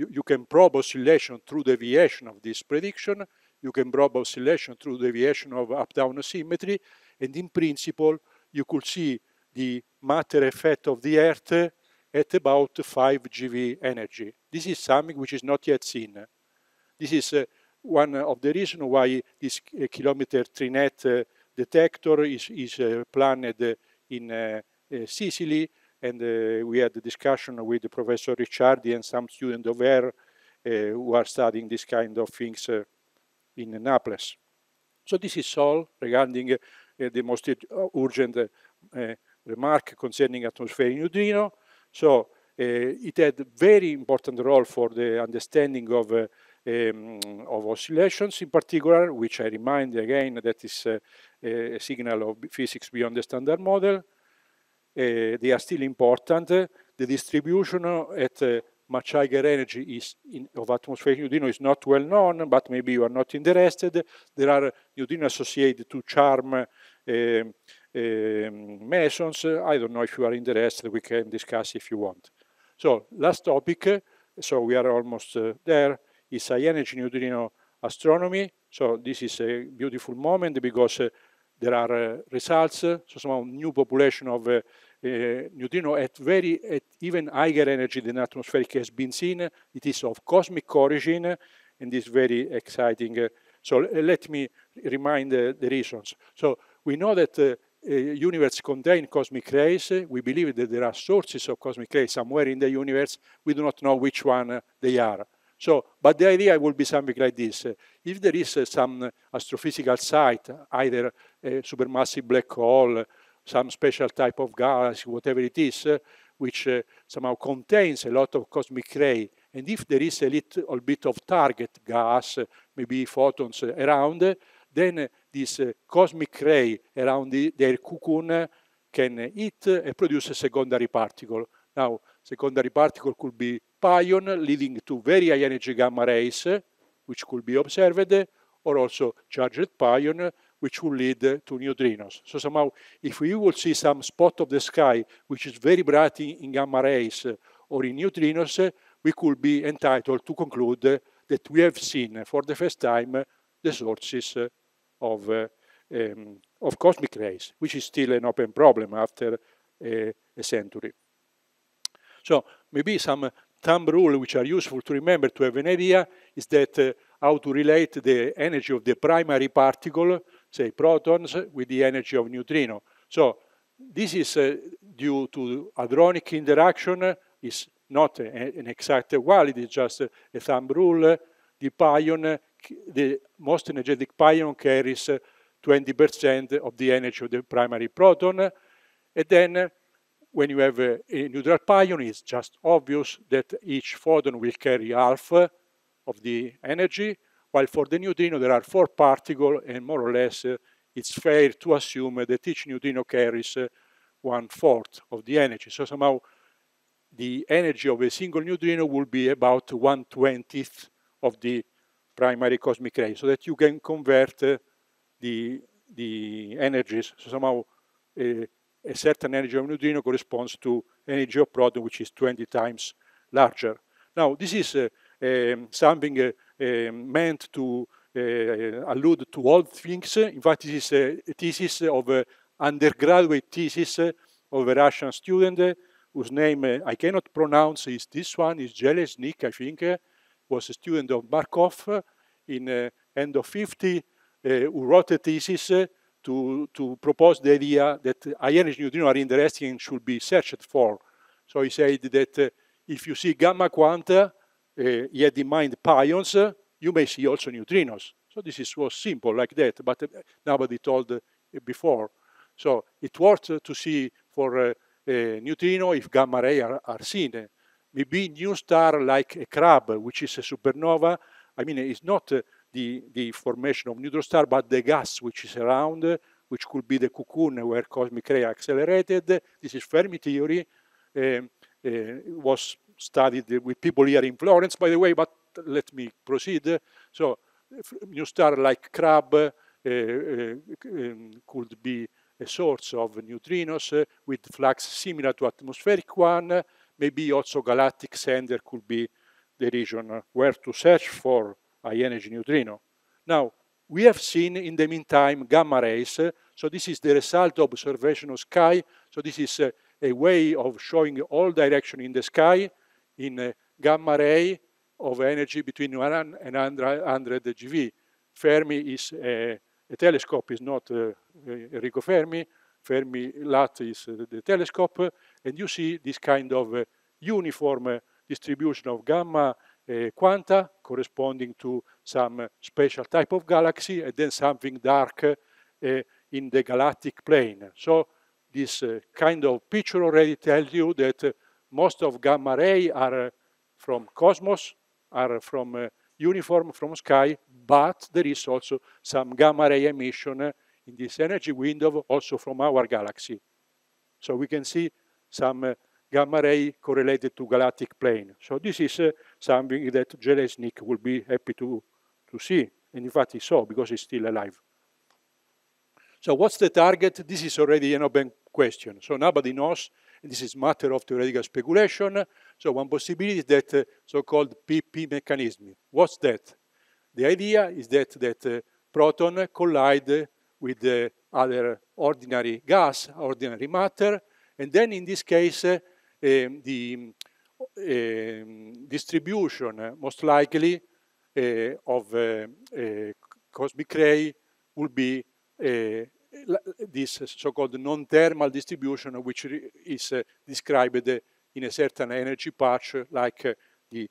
you, you can probe oscillation through deviation of this prediction, you can probe oscillation through deviation of up-down asymmetry, and in principle, you could see the matter effect of the Earth at about 5 GeV energy. This is something which is not yet seen. This is uh, one of the reasons why this uh, kilometer trinet uh, detector is, is uh, planned in uh, uh, Sicily and uh, we had a discussion with Professor Ricciardi and some students of her uh, who are studying this kind of things uh, in Naples. So this is all regarding uh, the most uh, urgent uh, remark concerning atmospheric neutrino. So it had a very important role for the understanding of, um, of oscillations in particular, which I remind again that is a signal of physics beyond the standard model. Eh, they are still important. The distribution at eh, much higher energy is in, of atmospheric neutrino is not well known, but maybe you are not interested. There are neutrino associated to charm uh, eh, mesons. I don't know if you are interested. We can discuss if you want. So last topic. So we are almost uh, there. Is high energy neutrino astronomy. So this is a beautiful moment because uh, there are uh, results, uh, so some new population of uh, neutrino at very at even higher energy than atmospheric has been seen. It is of cosmic origin and is very exciting. so let me remind the reasons. So we know that uh, universe contains cosmic rays. We believe that there are sources of cosmic rays somewhere in the universe. We do not know which one uh, they are. So, but the idea would be something like this. Uh, if there is some astrophysical site, either Eh, supermassive black hole, some special type of galaxy, whatever it is, which eh, somehow contains a lot of cosmic ray. And if there is a little bit of target gas, maybe photons around, then this eh, cosmic ray around the, their cocoon can hit and produce a secondary particle. Now, secondary particle could be pion, leading to very high energy gamma rays, which could be observed, or also charged pion, which will lead uh, to neutrinos. So somehow, if we will see some spot of the sky which is very bright in gamma rays uh, or in neutrinos, uh, we could be entitled to conclude that we have seen for the first time the sources of, um, of cosmic rays, which is still an open problem after a, a century. So maybe some thumb rule which are useful to remember to have an idea is that uh, how to relate the energy of the primary particle say, protons with the energy of neutrino. So this is uh, due to hadronic interaction. Uh, not a, an exact valid, it's just a, a thumb rule. The pion, the most energetic pion carries 20% of the energy of the primary proton. And then when you have a, a, neutral pion, it's just obvious that each photon will carry half of the energy, while for the neutrino there are four particles and more or less uh, it's fair to assume that each neutrino carries uh, one-fourth of the energy. So somehow the energy of a single neutrino will be about one-twentieth of the primary cosmic ray, so that you can convert uh, the, the energies. So somehow uh, a certain energy of neutrino corresponds to energy of proton, which is 20 times larger. Now, this is uh, um, something uh, Eh, meant to eh, eh, allude to all things. In fact, it is a thesis of an undergraduate thesis of a Russian student whose name I cannot pronounce. Is this one is Jelesnik, I think, was a student of Markov in end of 50 who wrote a thesis to, to propose the idea that high energy neutrinos are interesting and should be searched for. So he said that uh, if you see gamma quanta, yet eh, mind, pions, you may see also neutrinos. So this is, was simple like that, but eh, nobody told eh, before. So it worth to see for neutrino if gamma ray are, are seen. Maybe new star like a crab, which is a supernova. I mean, it's not the, the formation of neutron star, but the gas which is around, which could be the cocoon where cosmic ray accelerated. This is Fermi theory. Um, uh, was studied with people here in Florence, by the way, but let me proceed. So, new star like crab uh, uh, um, could be a source of neutrinos uh, with flux similar to atmospheric one. Maybe also galactic sender could be the region where to search for high energy neutrino. Now, we have seen in the meantime gamma rays. Uh, so this is the result of observation of sky. So this is a, uh, a way of showing all direction in the sky in eh, gamma ray of energy between 1 and 100 GV, Fermi is a, eh, a telescope, is not uh, eh, Enrico Fermi. Fermi lat is the telescope, and you see this kind of uniform distribution of gamma quanta corresponding to some special type of galaxy, and then something dark in the galactic plane. So this kind of picture already tells you that most of gamma ray are uh, from cosmos, are from uh, uniform, from sky, but there is also some gamma ray emission uh, in this energy window also from our galaxy. So we can see some gamma ray correlated to galactic plane. So this is uh, something that Jelesnik will be happy to, to see. And in fact, he saw because he's still alive. So what's the target? This is already an open question. So nobody knows this is matter of theoretical speculation. So one possibility is that uh, so-called PP mechanism. What's that? The idea is that that uh, proton collide with uh, other ordinary gas, ordinary matter, and then in this case, uh, um, the um, distribution uh, most likely uh, of cosmic ray will be this so-called non-thermal distribution, which is uh, described in a certain energy patch, like uh, the,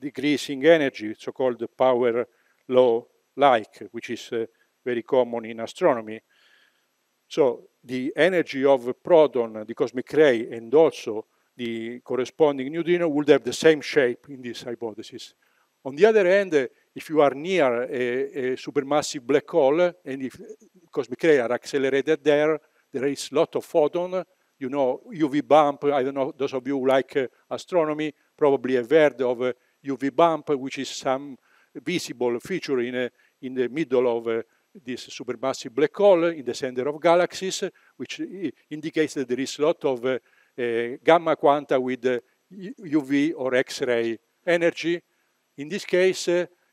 decreasing energy, so-called power law like, which is uh, very common in astronomy. So the energy of proton, the cosmic ray, and also the corresponding neutrino would have the same shape in this hypothesis. On the other hand, if you are near a, a supermassive black hole, and if cosmic ray are accelerated there, there is a lot of photon, you know, UV bump, I don't know, those of you who like uh, astronomy probably have heard of a uh, UV bump, which is some visible feature in, uh, in the middle of uh, this supermassive black hole in the center of galaxies, which indicates that there is a lot of gamma quanta with UV or X-ray energy. In this case,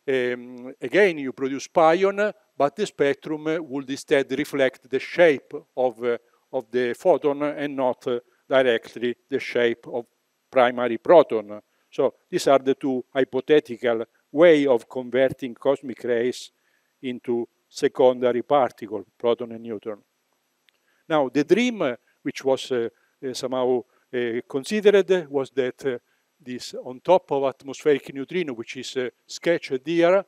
um, again, you produce pion, but the spectrum would instead reflect the shape of, uh, of the photon and not uh, directly the shape of primary proton. So these are the two hypothetical way of converting cosmic rays into secondary particle, proton and neutron. Now, the dream, which was eh, somehow eh, considered, was that eh, this on top of atmospheric neutrino, which is uh, sketched here,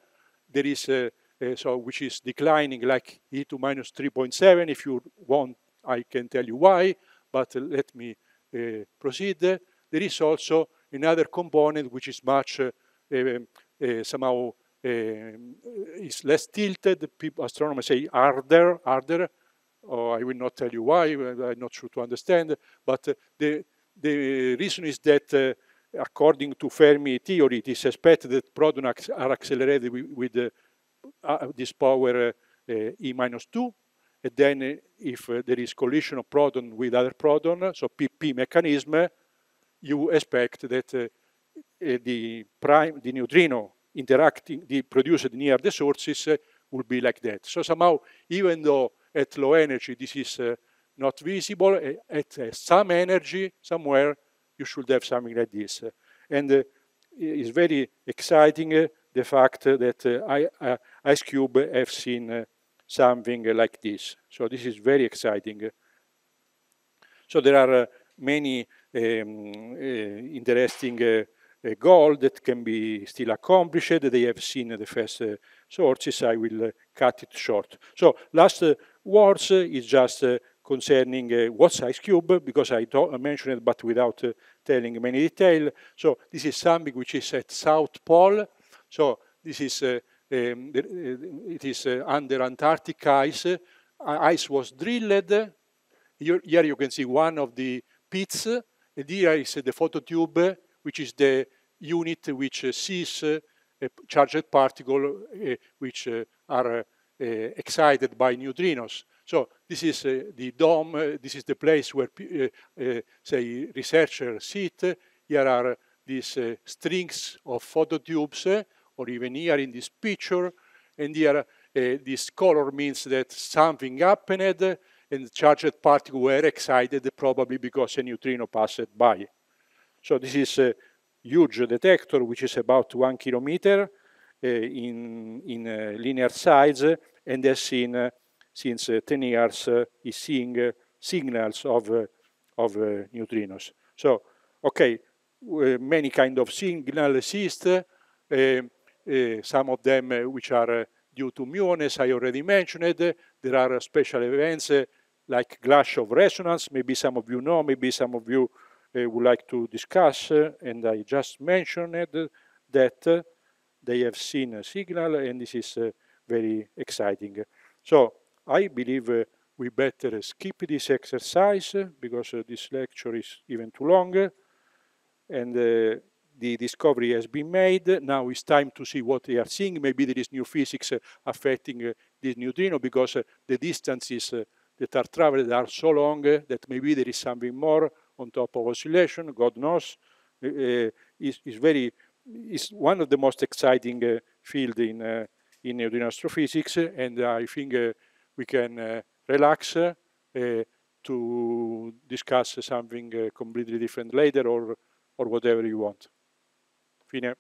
there is uh, uh, so which is declining like e to minus 3.7. If you want, I can tell you why, but let me proceed. There is also another component which is much um, somehow um, is less tilted. People, astronomers say harder, harder. Oh, I will not tell you why. I'm not sure to understand. But the the reason is that according to Fermi theory, it is expected that protons are accelerated with, with uh, uh, this power uh, E minus 2. And then uh, if uh, there is collision of proton with other proton, so PP mechanism, you expect that the prime, the neutrino interacting, the produced near the sources will be like that. So somehow, even though at low energy this is not visible, at some energy somewhere, you should have something like this. And uh, it's very exciting uh, the fact that uh, I, uh, Ice Cube have seen something like this. So this is very exciting. So there are many um, interesting a goal that can be still accomplished. They have seen the first uh, sources. I will uh, cut it short. So last uh, words is just concerning uh, what size cube, because I, I mentioned it, but without uh, telling many detail. So this is something which is at South Pole. So this is, uh, um, uh, it is uh, under Antarctic ice. Uh, ice was drilled. Here, here, you can see one of the pits. And here is the phototube, which is the unit which sees a charged particle which are excited by neutrinos. So this is uh, the dome, uh, this is the place where, uh, say, researchers sit. Here are these strings of phototubes, or even here in this picture, and here this color means that something happened, and the charged particles were excited probably because a neutrino passed by. So this is a huge detector which is about one kilometer uh, in, in uh, linear size and as in since uh, 10 years uh, is seeing uh, signals of, of neutrinos. So, okay, many kind of signal exist, some of them which are due to muons, I already mentioned. There are special events like glass of resonance, maybe some of you know, maybe some of you would like to discuss, and I just mentioned that they have seen a signal, and this is very exciting. So I believe uh, we better skip this exercise uh, because uh, this lecture is even too long uh, and uh, the discovery has been made. Now it's time to see what they are seeing. Maybe there is new physics uh, affecting this neutrino because the distances that are traveled are so long that maybe there is something more on top of oscillation, God knows. Uh, is, is very is one of the most exciting uh, field in uh, in neutrino astrophysics, and I think we can uh, relax uh, to discuss something uh, completely different later or, or whatever you want. Fine.